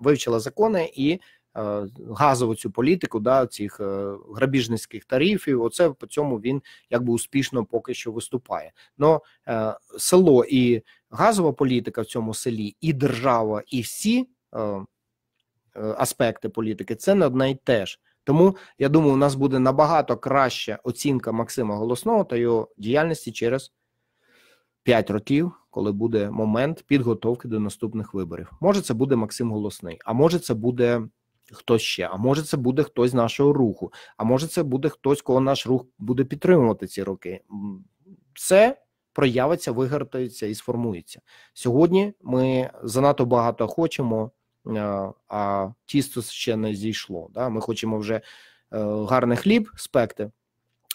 вивчила закони і Е, газову цю політику, да цих е, грабіжницьких тарифів. Оце по цьому він якби успішно поки що виступає. Но е, село і газова політика в цьому селі, і держава, і всі аспекти політики це не одне й теж. Тому я думаю, у нас буде набагато краща оцінка Максима Голосного та його діяльності через 5 років, коли буде момент підготовки до наступних виборів. Може, це буде Максим Голосний, а може, це буде хто ще. А може, це буде хтось з нашого руху, а може, це буде хтось, кого наш рух буде підтримувати ці роки. Це проявиться, вигортається і сформується сьогодні. Ми занадто багато хочемо, е, а тісто ще не зійшло. Да? Ми хочемо вже е, гарний хліб, спекти.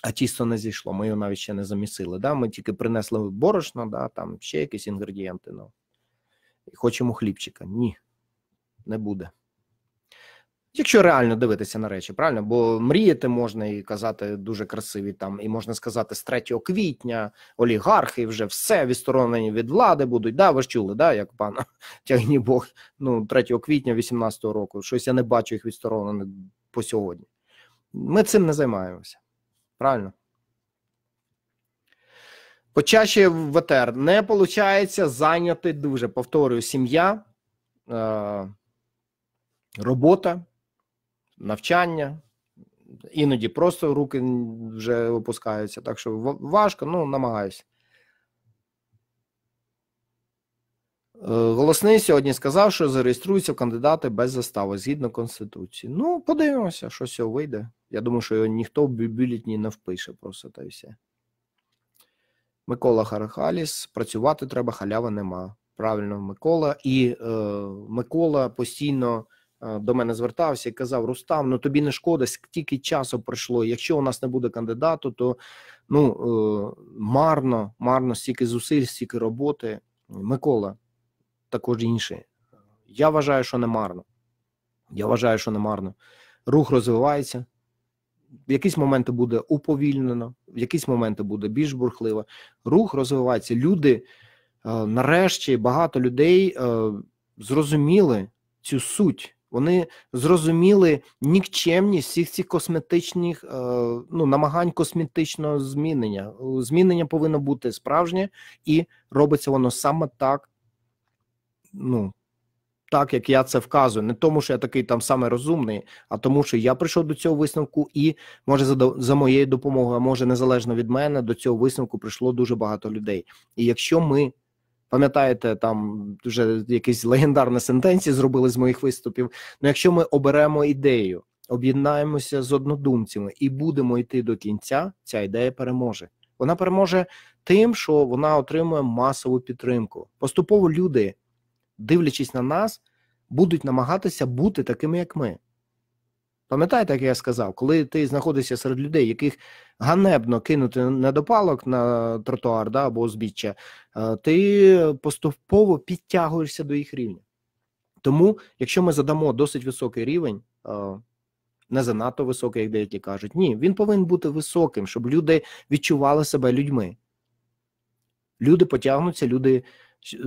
А тісто не зійшло, ми його навіть ще не замісили. Да? Ми тільки принесли борошно, да? там ще якісь інгредієнти. Ну. І хочемо хлібчика. Ні, не буде. Якщо реально дивитися на речі, правильно, бо мріяти можна і казати дуже красиві там, і можна сказати, з 3 квітня олігархи вже все відсторонені від влади будуть. Да, ви ж чули, да, як пана тягні Бог, ну 3 квітня 18-го року, щось я не бачу їх відсторонених по сьогодні. Ми цим не займаємося. Правильно? Почаще в ВТР не виходить зайняти дуже. Повторюю, сім'я. Е Робота навчання, іноді просто руки вже опускаються. Так що важко, ну намагаюся. Е, голосний сьогодні сказав, що зареєструються в кандидати без застави згідно Конституції. Ну, подивимося, що з цього вийде. Я думаю, що його ніхто в бюлітні не впише просто та й все. Микола Харахаліс. Працювати треба, халяви нема. Правильно, Микола. І е, Микола постійно Е, до мене звертався і казав: Рустам, ну тобі не шкода, скільки часу пройшло. Якщо у нас не буде кандидату, то ну е, марно, марно, стільки зусиль, стільки роботи. Микола, також інший. Я вважаю, що не марно. Я вважаю, що не марно. Рух розвивається. В якісь моменти буде уповільнено, в якісь моменти буде більш бурхливо. Рух розвивається. Люди е, нарешті багато людей зрозуміли цю суть вони зрозуміли нікчемність всіх цих косметичних е, ну, намагань косметичного змінення. Е, змінення повинно бути справжнє, і робиться воно саме так, ну, так як я це вказую. Не тому, що я такий там саме розумний, а тому, що я прийшов до цього висновку, і може за, за моєю допомогою, а може незалежно від мене, до цього висновку прийшло дуже багато людей. І якщо ми. Пам'ятаєте, там вже якісь легендарні сентенції зробили з моїх виступів. Ну, якщо ми оберемо ідею, об'єднаємося з однодумцями і будемо йти до кінця, ця ідея переможе. Вона переможе тим, що вона отримує масову підтримку. Поступово люди, дивлячись на нас, будуть намагатися бути такими, як ми. Пам'ятаєте, як я сказав, коли ти знаходишся серед людей, яких ганебно кинути на допалок на тротуар да, або узбіччя, е, ти поступово підтягуєшся до їх рівня. Тому, якщо ми задамо досить високий рівень, е, не занадто високий, як деякі кажуть, ні, він повинен бути високим, щоб люди відчували себе людьми. Люди потягнуться, люди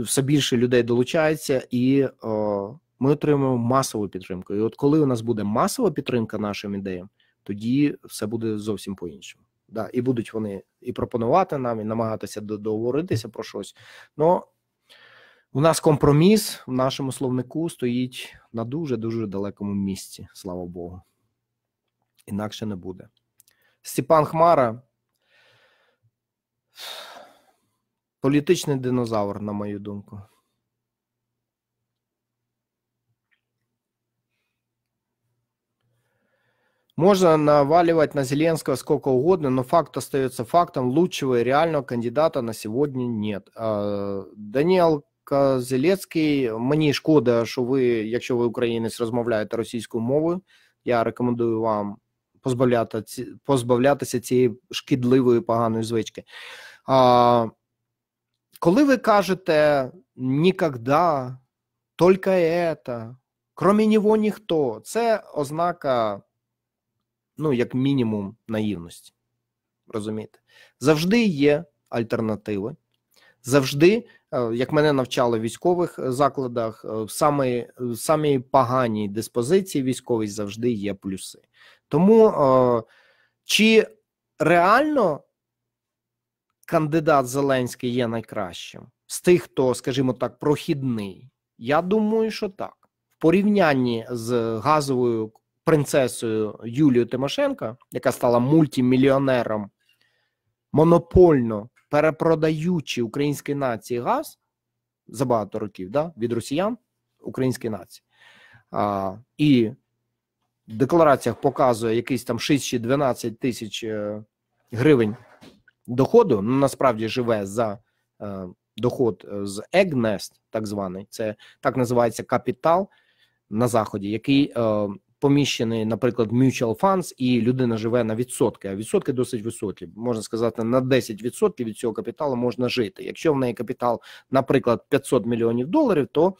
все більше людей долучаються і. Е, ми отримуємо масову підтримку. І от коли у нас буде масова підтримка нашим ідеям, тоді все буде зовсім по іншому. Да, І будуть вони і пропонувати нам, і намагатися договоритися про щось. Но у нас компроміс в нашому словнику стоїть на дуже дуже далекому місці, слава Богу. Інакше не буде. Степан Хмара. Політичний динозавр, на мою думку. Можно наваливать на Зеленского сколько угодно, но факт остается фактом. Лучшего и реального кандидата на сегодня нет. Даніел Козелецький, мені шкода, що ви, якщо ви українець, розмовляєте російською мовою. Я рекомендую вам позбавляти, позбавлятися цієї шкідливої поганої звички. А, Коли ви кажете ніколи, тільки це, крім нього ніхто, це ознака ну, як мінімум, наївності. Розумієте? Завжди є альтернативи. Завжди, е, як мене навчали в військових е, закладах, е, в самій, в самій поганій диспозиції військовій завжди є плюси. Тому чи реально кандидат Зеленський є найкращим з тих, хто, скажімо так, прохідний? Я думаю, що так. В порівнянні з газовою принцесою Юлію Тимошенко, яка стала мультимільйонером, монопольно перепродаючи українській нації газ за багато років да, від росіян українській нації. А, І в деклараціях показує якийсь там 6 чи 12 тисяч е, гривень доходу. Ну, насправді живе за. Е, доход е, з Егнест, так званий, це так називається капітал на заході, який е, поміщений, наприклад, mutual funds, і людина живе на відсотки. А відсотки досить високі. Можна сказати, на 10% від цього капіталу можна жити. Якщо в неї капітал, наприклад, 500 мільйонів доларів, то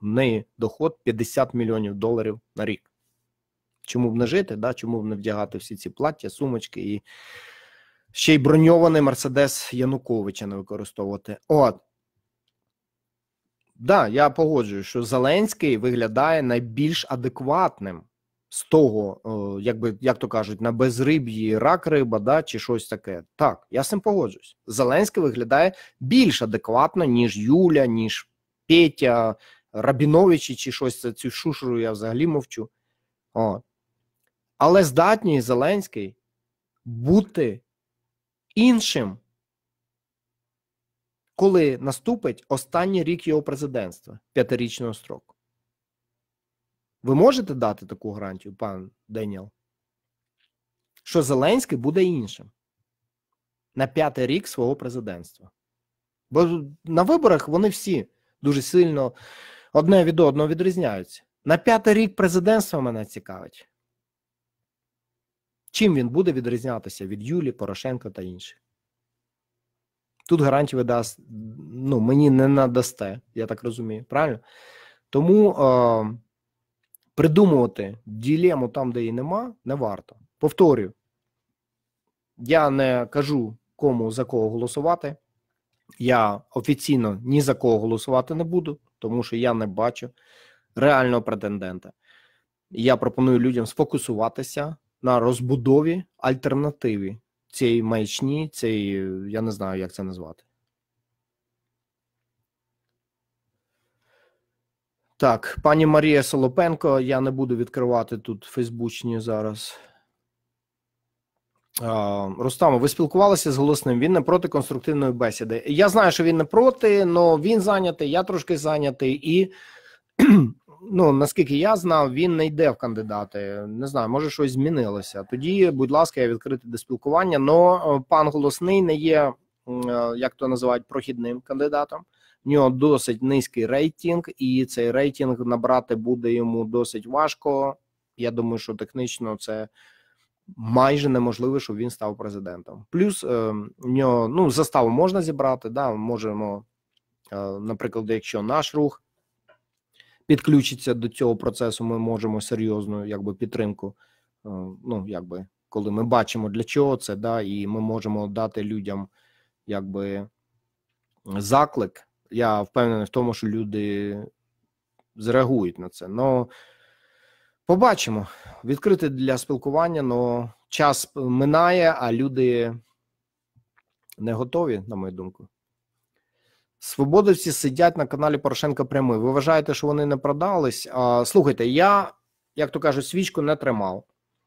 в неї доход 50 мільйонів доларів на рік. Чому б не жити? да? Чому б не вдягати всі ці плаття, сумочки і ще й броньований Мерседес Януковича не використовувати? От да, я погоджую, що Зеленський виглядає найбільш адекватним з того, е, якби як то кажуть, на безриб'ї рак риба, да, чи щось таке. Так, я з цим погоджуюсь. Зеленський виглядає більш адекватно, ніж Юля, ніж Петя, Рабіновичі, чи щось цю шушеру я взагалі мовчу. О. Але здатній Зеленський бути іншим коли наступить останній рік його президентства п'ятирічного строку. Ви можете дати таку гарантію, пан Деніел? Що Зеленський буде іншим на п'ятий рік свого президентства? Бо на виборах вони всі дуже сильно одне від одного відрізняються. На п'ятий рік президентства мене цікавить. Чим він буде відрізнятися від Юлії Порошенка та інших? Тут гарантій дасть, ну, мені не надасте, я так розумію, правильно? Тому е, придумувати ділему там, де її нема, не варто. Повторюю, я не кажу, кому за кого голосувати. Я офіційно ні за кого голосувати не буду, тому що я не бачу реального претендента. Я пропоную людям сфокусуватися на розбудові альтернативи цієї маячні, цієї, е, я не знаю, як це назвати. Так, пані Марія Солопенко, я не буду відкривати тут Фейсбучні зараз. Рустамо, ви спілкувалися з голосним. Він не проти конструктивної бесіди. Я знаю, що він не проти, але він зайнятий, я трошки зайнятий, і ну наскільки я знав, він не йде в кандидати. Не знаю, може щось змінилося. Тоді, будь ласка, я відкритий до спілкування. Но е, пан голосний не є е, як то називають прохідним кандидатом. В нього досить низький рейтинг, і цей рейтинг набрати буде йому досить важко. Я думаю, що технічно це. Майже неможливо, щоб він став президентом. Плюс е, в нього ну заставу можна зібрати. Да, можемо, е, наприклад, якщо наш рух підключиться до цього процесу, ми можемо серйозну якби підтримку. Е, ну якби коли ми бачимо для чого це, да, і ми можемо дати людям якби заклик. Я впевнений в тому, що люди зреагують на це. Но побачимо відкрити для спілкування, але час минає, а люди не готові, на мою думку. Свободовці сидять на каналі Порошенка прямий. Ви вважаєте, що вони не продались? А, Слухайте, я, як то кажуть, свічку не тримав.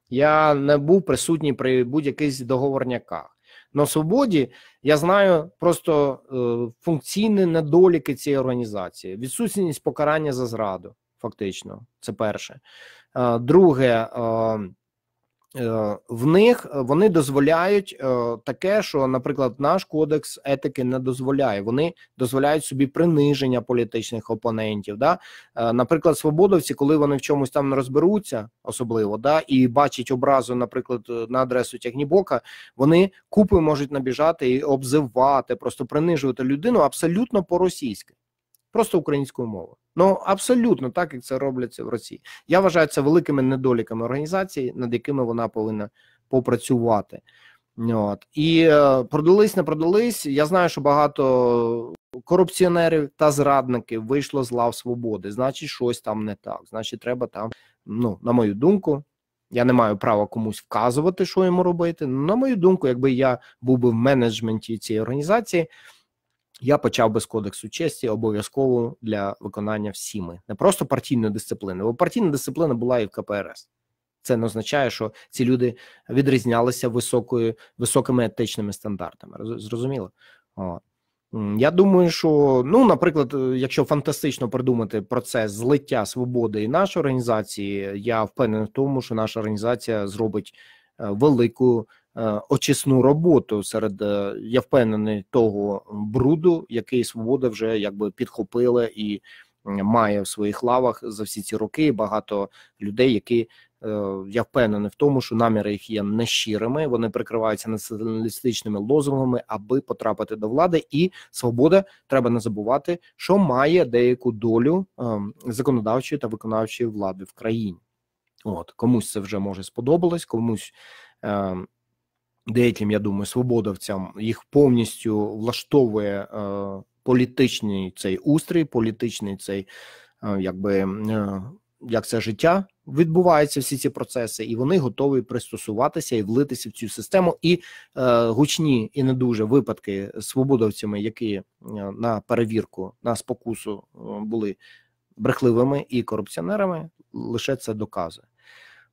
Я не був присутній при будь-яких договорняках. На свободі я знаю просто е, функційні недоліки цієї організації, відсутність покарання за зраду, фактично. Це перше. Е, друге. Е, Е, в них е, вони дозволяють е, таке, що, наприклад, наш кодекс етики не дозволяє. Вони дозволяють собі приниження політичних опонентів. Да? Наприклад, свободовці, коли вони в чомусь там не розберуться, особливо да, і бачать образу, наприклад, на адресу тягнібока, вони купи можуть набіжати і обзивати, просто принижувати людину абсолютно по-російськи, просто українською мовою. Ну абсолютно так як це робляться в Росії. Я вважаю це великими недоліками організації, над якими вона повинна попрацювати. От і е, продались, не продались. Я знаю, що багато корупціонерів та зрадників вийшло з лав свободи. Значить, щось там не так. Значить, треба там. Ну на мою думку, я не маю права комусь вказувати, що йому робити. На мою думку, якби я був би в менеджменті цієї організації. Я почав без кодексу честі обов'язково для виконання всіми, не просто партійної дисципліни, бо партійна дисципліна була і в КПРС. Це не означає, що ці люди відрізнялися високою, високими етичними стандартами. Зрозуміло? О. Я думаю, що ну, наприклад, якщо фантастично придумати процес злиття свободи і нашої організації, я впевнений в тому, що наша організація зробить е, велику. Е, очисну роботу серед е, я впевнений того бруду, який свобода вже якби підхопила і має в своїх лавах за всі ці роки багато людей, які. Е, я впевнений в тому, що наміри їх є нещирими. Вони прикриваються націоналістичними лозунгами, аби потрапити до влади. І свобода треба не забувати, що має деяку долю законодавчої та виконавчої влади в країні. От комусь це вже може сподобалось, комусь. Ем, деяким, я думаю, свободовцям їх повністю влаштовує е, політичний цей устрій, політичний цей е, якби е, як це життя відбувається, всі ці процеси, і вони готові пристосуватися і влитися в цю систему. І е, гучні і не дуже випадки свободовцями, які на перевірку на спокусу були брехливими і корупціонерами, лише це доказує.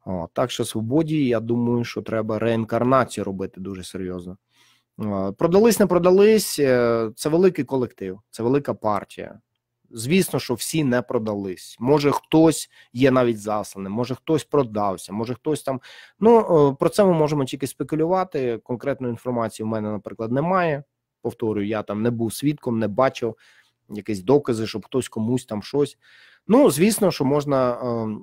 О, Так що свободі, я думаю, що треба реінкарнацію робити дуже серйозно. продались, не продались. Е, це великий колектив, це велика партія. Звісно, що всі не продались. Може, хтось є навіть засланим, може хтось продався, може хтось там. Ну про це ми можемо тільки спекулювати. Конкретної інформації в мене, наприклад, немає. Повторюю, я там не був свідком, не бачив якісь докази, щоб хтось комусь там щось. Ну, звісно, що можна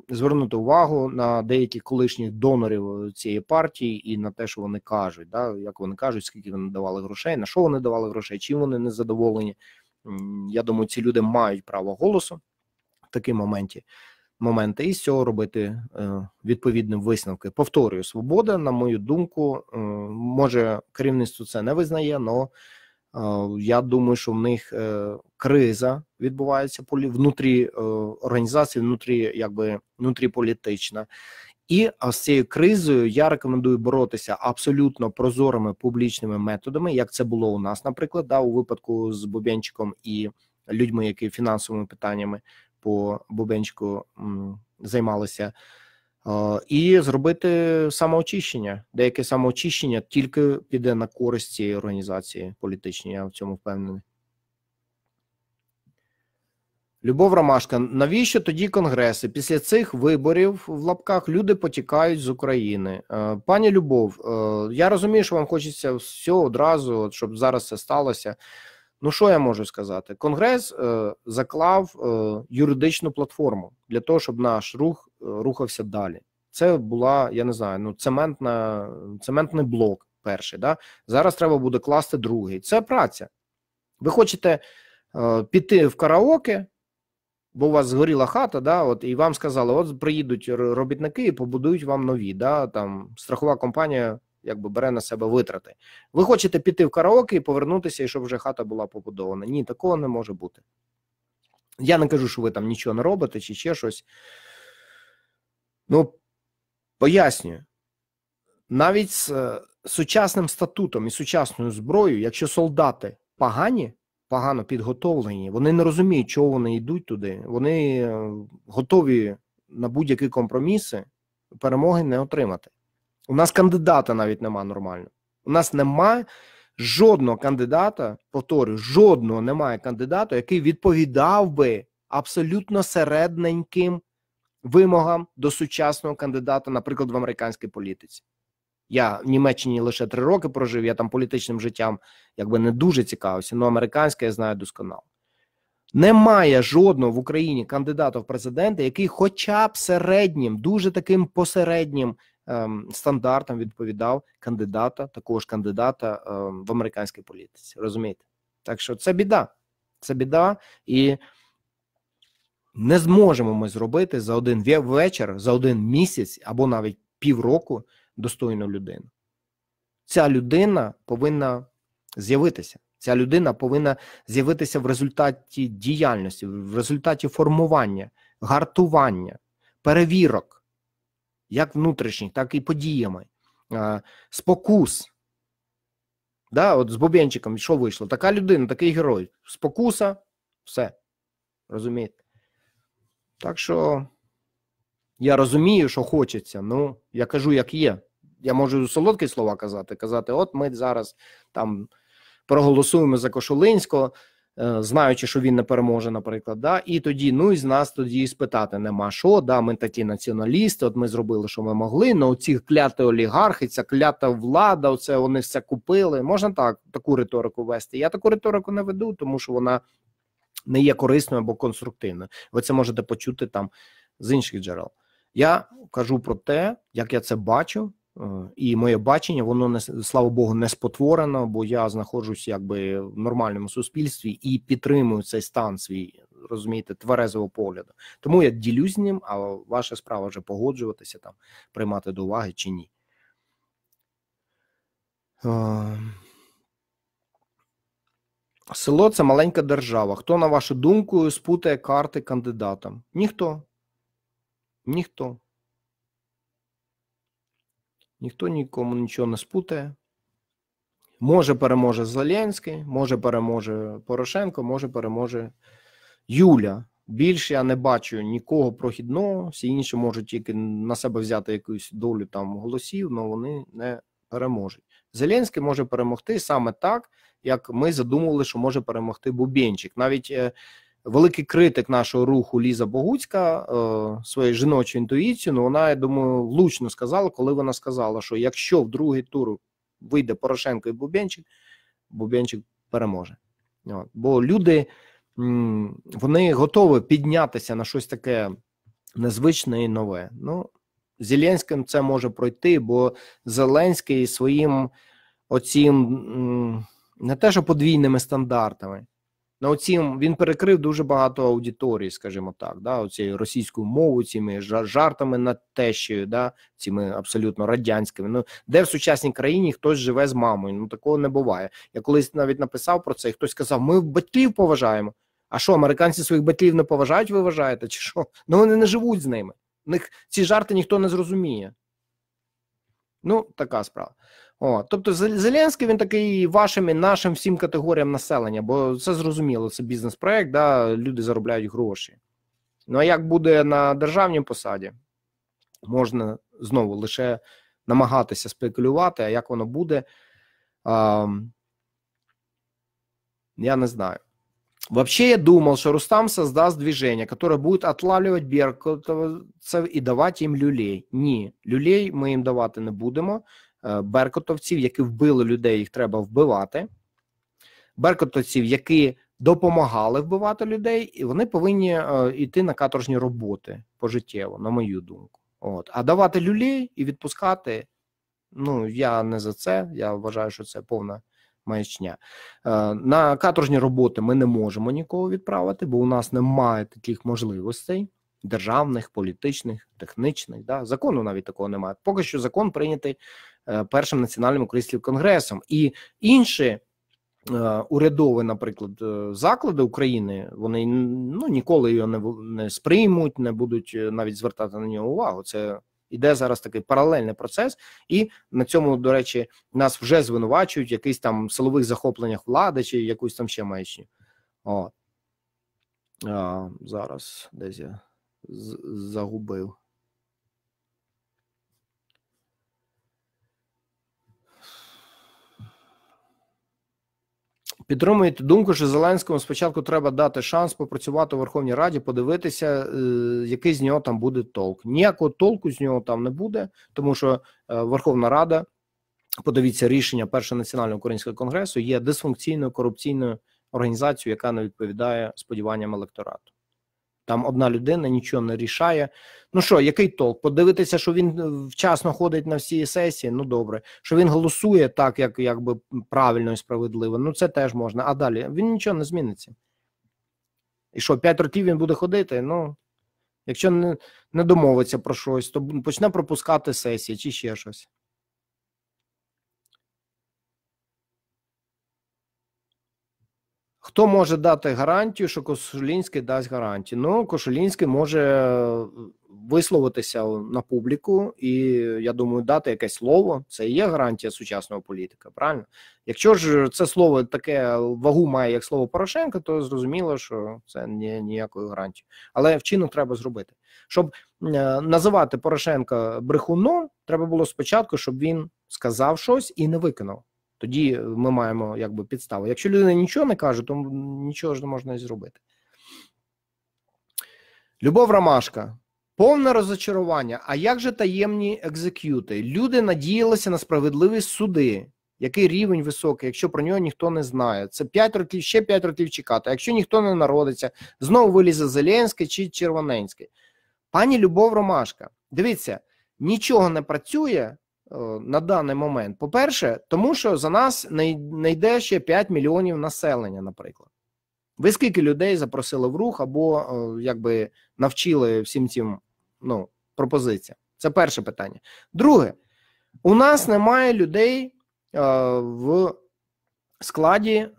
е, звернути увагу на деяких колишніх донорів е, цієї партії і на те, що вони кажуть, да як вони кажуть, скільки вони давали грошей, на що вони давали грошей, чим вони не задоволені. Я думаю, ці люди мають право голосу в такі моменті. Моменти і з цього робити е, відповідні висновки. Повторюю, свобода, на мою думку, е, може керівництво це не визнає, але Е, я думаю, що в них е, криза відбувається внутрі е, організації, внутрі якби внутрі політична, І з цією кризою я рекомендую боротися абсолютно прозорими публічними методами, як це було у нас, наприклад, да, у випадку з Бубенчиком і людьми, які фінансовими питаннями по Бубенчику займалися. І зробити самоочищення. Деяке самоочищення тільки піде на користь цієї організації політичній, я в цьому впевнений. Любов Ромашка, навіщо тоді конгреси? Після цих виборів в лапках люди потікають з України. Е, пані Любов, е, я розумію, що вам хочеться все одразу, щоб зараз це сталося. Ну, що я можу сказати? Конгрес е, заклав юридичну платформу для того, щоб наш рух рухався далі. Це була, я не знаю, ну цементна, цементний блок перший. Да? Зараз треба буде класти другий. Це праця. Ви хочете е, піти в караоке, бо у вас згоріла хата, да, от, і вам сказали, от приїдуть робітники і побудують вам нові. Да, там, Страхова компанія якби бере на себе витрати. Ви хочете піти в караоке і повернутися, і щоб вже хата була побудована. Ні, такого не може бути. Я не кажу, що ви там нічого не робите чи ще щось. Ну, пояснюю, навіть з е, сучасним статутом і сучасною зброєю, якщо солдати погані, погано підготовлені, вони не розуміють, чого вони йдуть туди, вони е, готові на будь-які компроміси, перемоги не отримати. У нас кандидата навіть нема нормально. У нас немає жодного кандидата, повторюю, жодного немає кандидата, який відповідав би абсолютно середненьким вимогам до сучасного кандидата, наприклад, в американській політиці. Я в Німеччині лише три роки прожив, я там політичним життям якби не дуже цікавився, але ну, американське я знаю досконало. Немає жодного в Україні кандидата в президенти, який, хоча б середнім, дуже таким посереднім ем, стандартам відповідав кандидата, такого ж кандидата ем, в американській політиці. Розумієте? Так що це біда, це біда, і не зможемо ми зробити за один вечір, за один місяць або навіть півроку достойну людину. Ця людина повинна з'явитися. Ця людина повинна з'явитися в результаті діяльності, в результаті формування, гартування, перевірок, як внутрішніх, так і подіями, спокус. Да, От з Боб'янчиком що вийшло? Така людина, такий герой. Спокуса, все. Розумієте? Так що я розумію, що хочеться. Ну, я кажу, як є. Я можу солодкі слова казати, казати: от ми зараз там проголосуємо за Кошулинського, е, знаючи, що він не переможе, наприклад, да, і тоді, ну і з нас тоді спитати нема що, да, ми такі націоналісти, от ми зробили, що ми могли. Ну ці кляті олігархи, ця клята влада, оце вони все купили. Можна так таку риторику вести. Я таку риторику не веду, тому що вона не є корисною або конструктивною. Ви це можете почути там з інших джерел. Я кажу про те, як я це бачу, е, і моє бачення, воно не слава Богу, не спотворено, бо я знаходжусь якби в нормальному суспільстві і підтримую цей стан свій. Розумієте, тверезого погляду, тому я ділюсь ним, а ваша справа вже погоджуватися там, приймати до уваги чи ні. Е, Село це маленька держава. Хто, на вашу думку, спутає карти кандидатам? Ніхто. Ніхто. Ніхто нікому нічого не спутає. Може, переможе Зеленський, може, переможе Порошенко, може, переможе Юля. Більше я не бачу нікого прохідного. Всі інші можуть тільки на себе взяти якусь долю там голосів, але вони не переможуть. Зеленський може перемогти саме так, як ми задумували, що може перемогти Бубенчик? Навіть е, великий критик нашого руху Ліза Богуцька е, своєю жіночою інтуїцією, ну вона я думаю, влучно сказала, коли вона сказала, що якщо в другий тур вийде Порошенко і Бубенчик, Бубєнчик переможе. От. Бо люди вони готові піднятися на щось таке незвичне і нове. Ну Зеленським це може пройти, бо Зеленський своїм оцім не те, що подвійними стандартами. На оцім він перекрив дуже багато аудиторії, скажімо так, да, оцією російською мовою, цими жартами над тещею, да, цими абсолютно радянськими. Ну де в сучасній країні хтось живе з мамою? Ну такого не буває. Я колись навіть написав про це, і хтось сказав: ми батьків поважаємо. А що, американці своїх батьків не поважають, ви вважаєте, чи що? Ну вони не живуть з ними. них ці жарти ніхто не зрозуміє. Ну, така справа. О, тобто, Зеленський він такий вашим і нашим всім категоріям населення, бо це зрозуміло, це бізнес-проект, да, люди заробляють гроші. Ну а як буде на державній посаді, можна знову лише намагатися спекулювати, а як воно буде, а, я не знаю. Вообще я думав, що Рустам создасть движення, которое будет отлавлювати беркутовцев і давати їм люлей. Ні, люлей ми їм давати не будемо. Е, Беркотовців, які вбили людей, їх треба вбивати. Беркотовців, які допомагали вбивати людей, і вони повинні е, йти на каторжні роботи пожиттєво, на мою думку. От. А давати люлі і відпускати. Ну я не за це. Я вважаю, що це повна маячня. Е, на каторжні роботи ми не можемо нікого відправити, бо у нас немає таких можливостей. Державних, політичних, технічних, да закону навіть такого немає. Поки що закон прийнятий Е, першим національним українським конгресом, і інші е, урядові, наприклад, е, заклади України вони ну ніколи його не не сприймуть, не будуть навіть звертати на нього увагу. Це Іде зараз такий паралельний процес, і на цьому, до речі, нас вже звинувачують в якийсь там силових захопленнях влади чи якусь там ще маячню. О. А, Зараз десь я загубив. Підтримуєте думку, що Зеленському спочатку треба дати шанс попрацювати у Верховній Раді, подивитися, е, який з нього там буде толк. Ніякого толку з нього там не буде, тому що е, Верховна Рада, подивіться рішення Першого національного українського конгресу, є дисфункційною корупційною організацією, яка не відповідає сподіванням електорату. Там одна людина нічого не рішає. Ну що, який толк? Подивитися, що він е, вчасно ходить на всі сесії. Ну добре, що він голосує так, як якби правильно і справедливо. Ну це теж можна. А далі він нічого не зміниться. І що, п'ять років він буде ходити? Ну якщо не, не домовиться про щось, то почне пропускати сесії чи ще щось. Хто може дати гарантію, що Кошулінський дасть гарантію? Ну, Кошулінський може е, висловитися на публіку, і я думаю, дати якесь слово. Це і є гарантія сучасного політика. Правильно, якщо ж це слово таке вагу має, як слово Порошенка, то зрозуміло, що це не ніякої гарантії. Але вчинок треба зробити, щоб е, називати Порошенка брехуном, треба було спочатку, щоб він сказав щось і не виконав. Тоді ми маємо якби підставу. Якщо людина нічого не каже, то нічого ж не можна зробити. Любов Ромашка. Повне розочарування. А як же таємні екзекюти? Люди надіялися на справедливі суди. Який рівень високий, якщо про нього ніхто не знає? Це 5 років, ще 5 років чекати. А якщо ніхто не народиться, знову вилізе Зеленський чи Червоненський. Пані Любов Ромашка, дивіться, нічого не працює, Е, на даний момент? По-перше, тому що за нас не йде ще 5 мільйонів населення, наприклад. Ви скільки людей запросили в рух або е, якби навчили всім цим ну, пропозиціям? Це перше питання. Друге, у нас немає людей е, в складі е,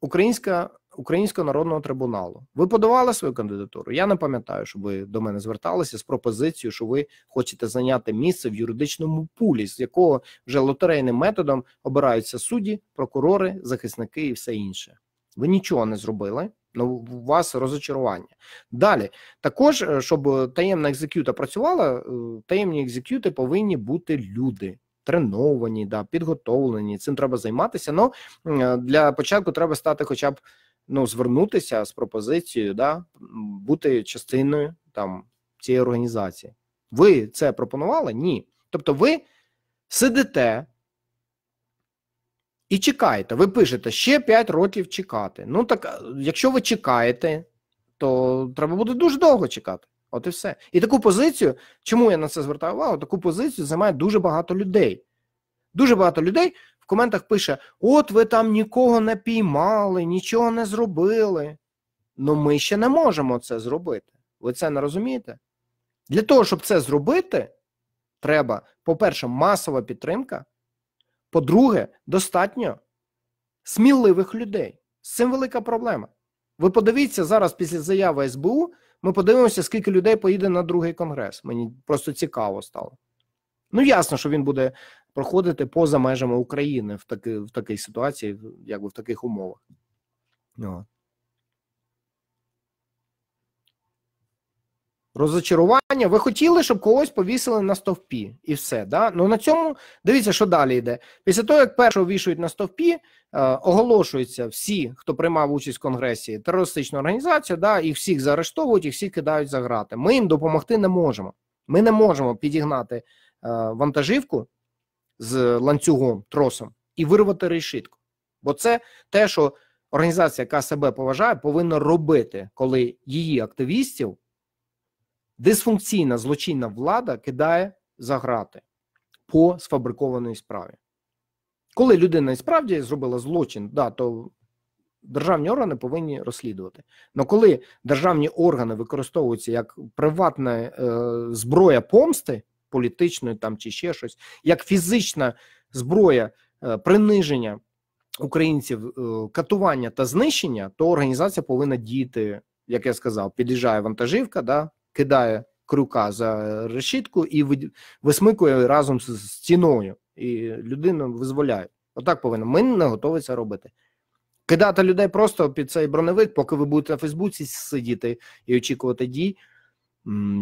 українська Українського народного трибуналу. Ви подавали свою кандидатуру? Я не пам'ятаю, щоб ви до мене зверталися з пропозицією, що ви хочете зайняти місце в юридичному пулі, з якого вже лотерейним методом обираються судді, прокурори, захисники і все інше. Ви нічого не зробили. Ну, у вас розочарування. Далі також, е, щоб таємна екзекюта працювала, е, таємні екзекюти повинні бути люди. Треновані, да, підготовлені, цим треба займатися. Ну е, для початку треба стати, хоча б ну звернутися з пропозицією, да бути частиною там цієї організації. Ви це пропонували? Ні. Тобто, ви сидите і чекаєте. Ви пишете ще 5 років чекати. Ну так, е, якщо ви чекаєте, то треба буде дуже довго чекати. От і все. І таку позицію, чому я на це звертаю увагу? Таку позицію займає дуже багато людей. Дуже багато людей в коментах пише: От ви там нікого не піймали, нічого не зробили. Ну ми ще не можемо це зробити. Ви це не розумієте? Для того, щоб це зробити, треба, по-перше, масова підтримка. По-друге, достатньо сміливих людей. З цим велика проблема. Ви подивіться зараз після заяви СБУ, ми подивимося, скільки людей поїде на другий конгрес. Мені просто цікаво стало. Ну, ясно, що він буде проходити поза межами України в таки, в такій ситуації, якби в таких умовах. Ага. Ну. Розочарування. Ви хотіли, щоб когось повісили на стовпі, і все. Да? Ну на цьому дивіться, що далі йде. Після того, як першого вішують на стовпі, е, оголошуються всі, хто приймав участь в конгресі, терористичну організацію, да, і всіх заарештовують, і всі кидають за грати. Ми їм допомогти не можемо. Ми не можемо підігнати е, вантажівку з ланцюгом, тросом і вирвати решітку. Бо це те, що організація, яка себе поважає, повинна робити, коли її активістів дисфункційна злочинна влада кидає за грати по сфабрикованій справі. Коли людина справді зробила злочин, да, то державні органи повинні розслідувати. Але коли державні органи використовуються як приватна е, зброя помсти політичної там чи ще щось, як фізична зброя е, приниження українців, е, катування та знищення, то організація повинна діяти, як я сказав, під'їжджає вантажівка, да, кидає крюка за решітку і висмикує разом з стіною. І людину визволяє. Отак повинно. Ми не готові це робити. Кидати людей просто під цей броневик, поки ви будете на Фейсбуці сидіти і очікувати дій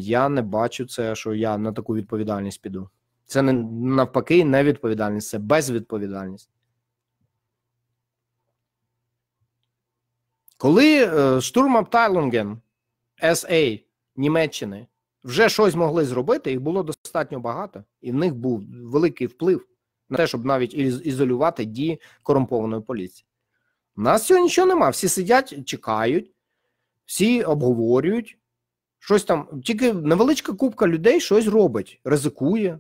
я не бачу це, що я на таку відповідальність піду. Це не навпаки невідповідальність, це безвідповідальність. Коли е, штурм Аптайлунген СА Німеччини вже щось могли зробити, їх було достатньо багато, і в них був великий вплив на те, щоб навіть ізолювати дії корумпованої поліції. У нас цього нічого нема. Всі сидять, чекають, всі обговорюють. Щось там, тільки невеличка купка людей щось робить, ризикує,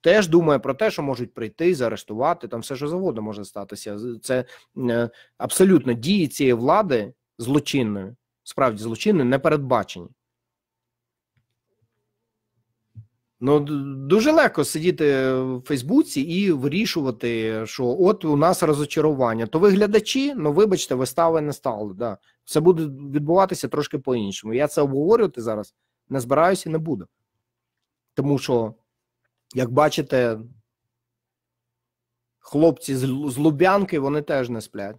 теж думає про те, що можуть прийти, заарештувати, там все що завгодно може статися. Це е, абсолютно дії цієї влади злочинної, справді злочинної, не передбачені. Ну дуже легко сидіти в Фейсбуці і вирішувати, що от у нас розочарування. То ви глядачі, ну вибачте, вистави не стали. Да. Це буде відбуватися трошки по-іншому. Я це обговорювати зараз не збираюся і не буду. Тому що, як бачите, хлопці з Лубянки вони теж не сплять.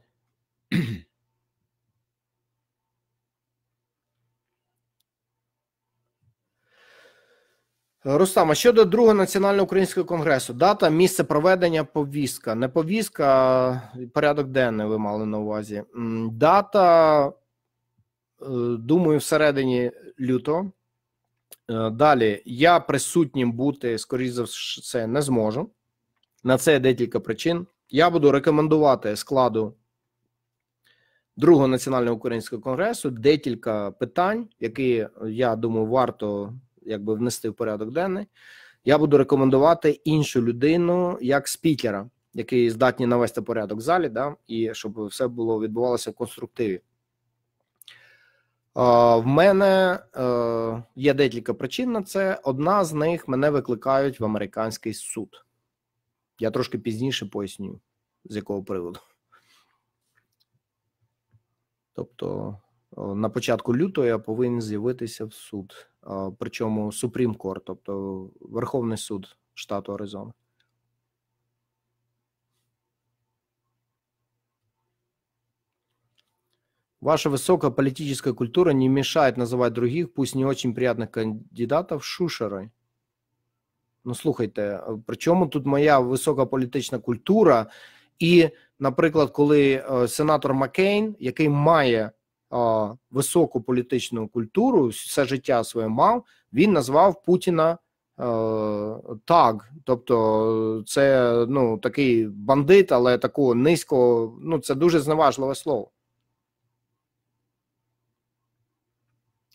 Рустама, щодо другого національного українського конгресу, дата, місце проведення, повістка. Не повістка, порядок денний ви мали на увазі. Дата, е, думаю, всередині лютого. Е, далі я присутнім бути, скоріш за все, не зможу. На це є декілька причин. Я буду рекомендувати складу другого національного українського конгресу декілька питань, які я думаю, варто якби внести в порядок денний. Я буду рекомендувати іншу людину як спікера, який здатний навести порядок в залі, да, і щоб все було відбувалося в конструктиві. В мене е, є декілька причин на це. Одна з них мене викликають в американський суд. Я трошки пізніше поясню, з якого приводу. Тобто, Е, на початку лютого я повинен з'явитися в суд, е, причому Supreme Корт, тобто Верховний суд штату Аризона. Ваша висока політична культура не мішає називати других, пусть не очень приятных кандидатів шушерой. Ну, слухайте, е, причому тут моя висока політична культура, і, наприклад, коли сенатор Маккейн, який має високу політичну культуру, все життя своє мав, він назвав Путіна е, так. Тобто, це ну такий бандит, але такого низького, ну це дуже зневажливе слово.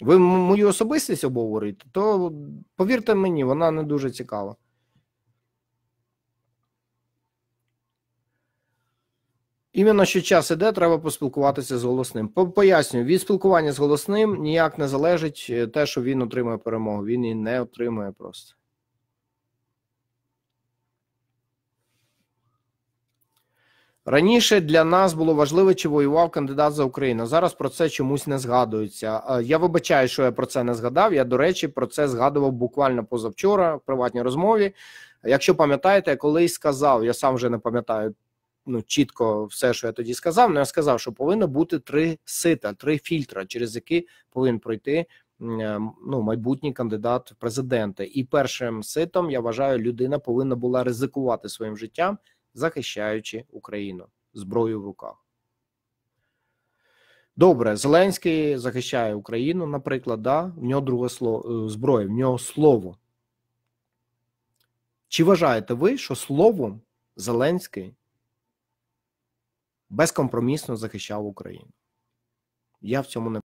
Ви мою особистість обговорюєте, то повірте мені, вона не дуже цікава. Іменно що час іде, треба поспілкуватися з голосним. Пояснюю, від спілкування з голосним ніяк не залежить е, те, що він отримує перемогу. Він її не отримує просто. Раніше для нас було важливо, чи воював кандидат за Україну. Зараз про це чомусь не згадується. Е, я вибачаю, що я про це не згадав. Я, до речі, про це згадував буквально позавчора в приватній розмові. Якщо пам'ятаєте, я колись сказав, я сам вже не пам'ятаю ну чітко все, що я тоді сказав. але ну, я сказав, що повинно бути три сита, три фільтра, через які повинен пройти е, ну майбутній кандидат в президенти. І першим ситом я вважаю, людина повинна була ризикувати своїм життям, захищаючи Україну зброю в руках. Добре, Зеленський захищає Україну, наприклад, да, в нього друге слово е, зброя, в нього слово. Чи вважаєте ви, що словом Зеленський безкомпромісно захищав Україну. Я в цьому не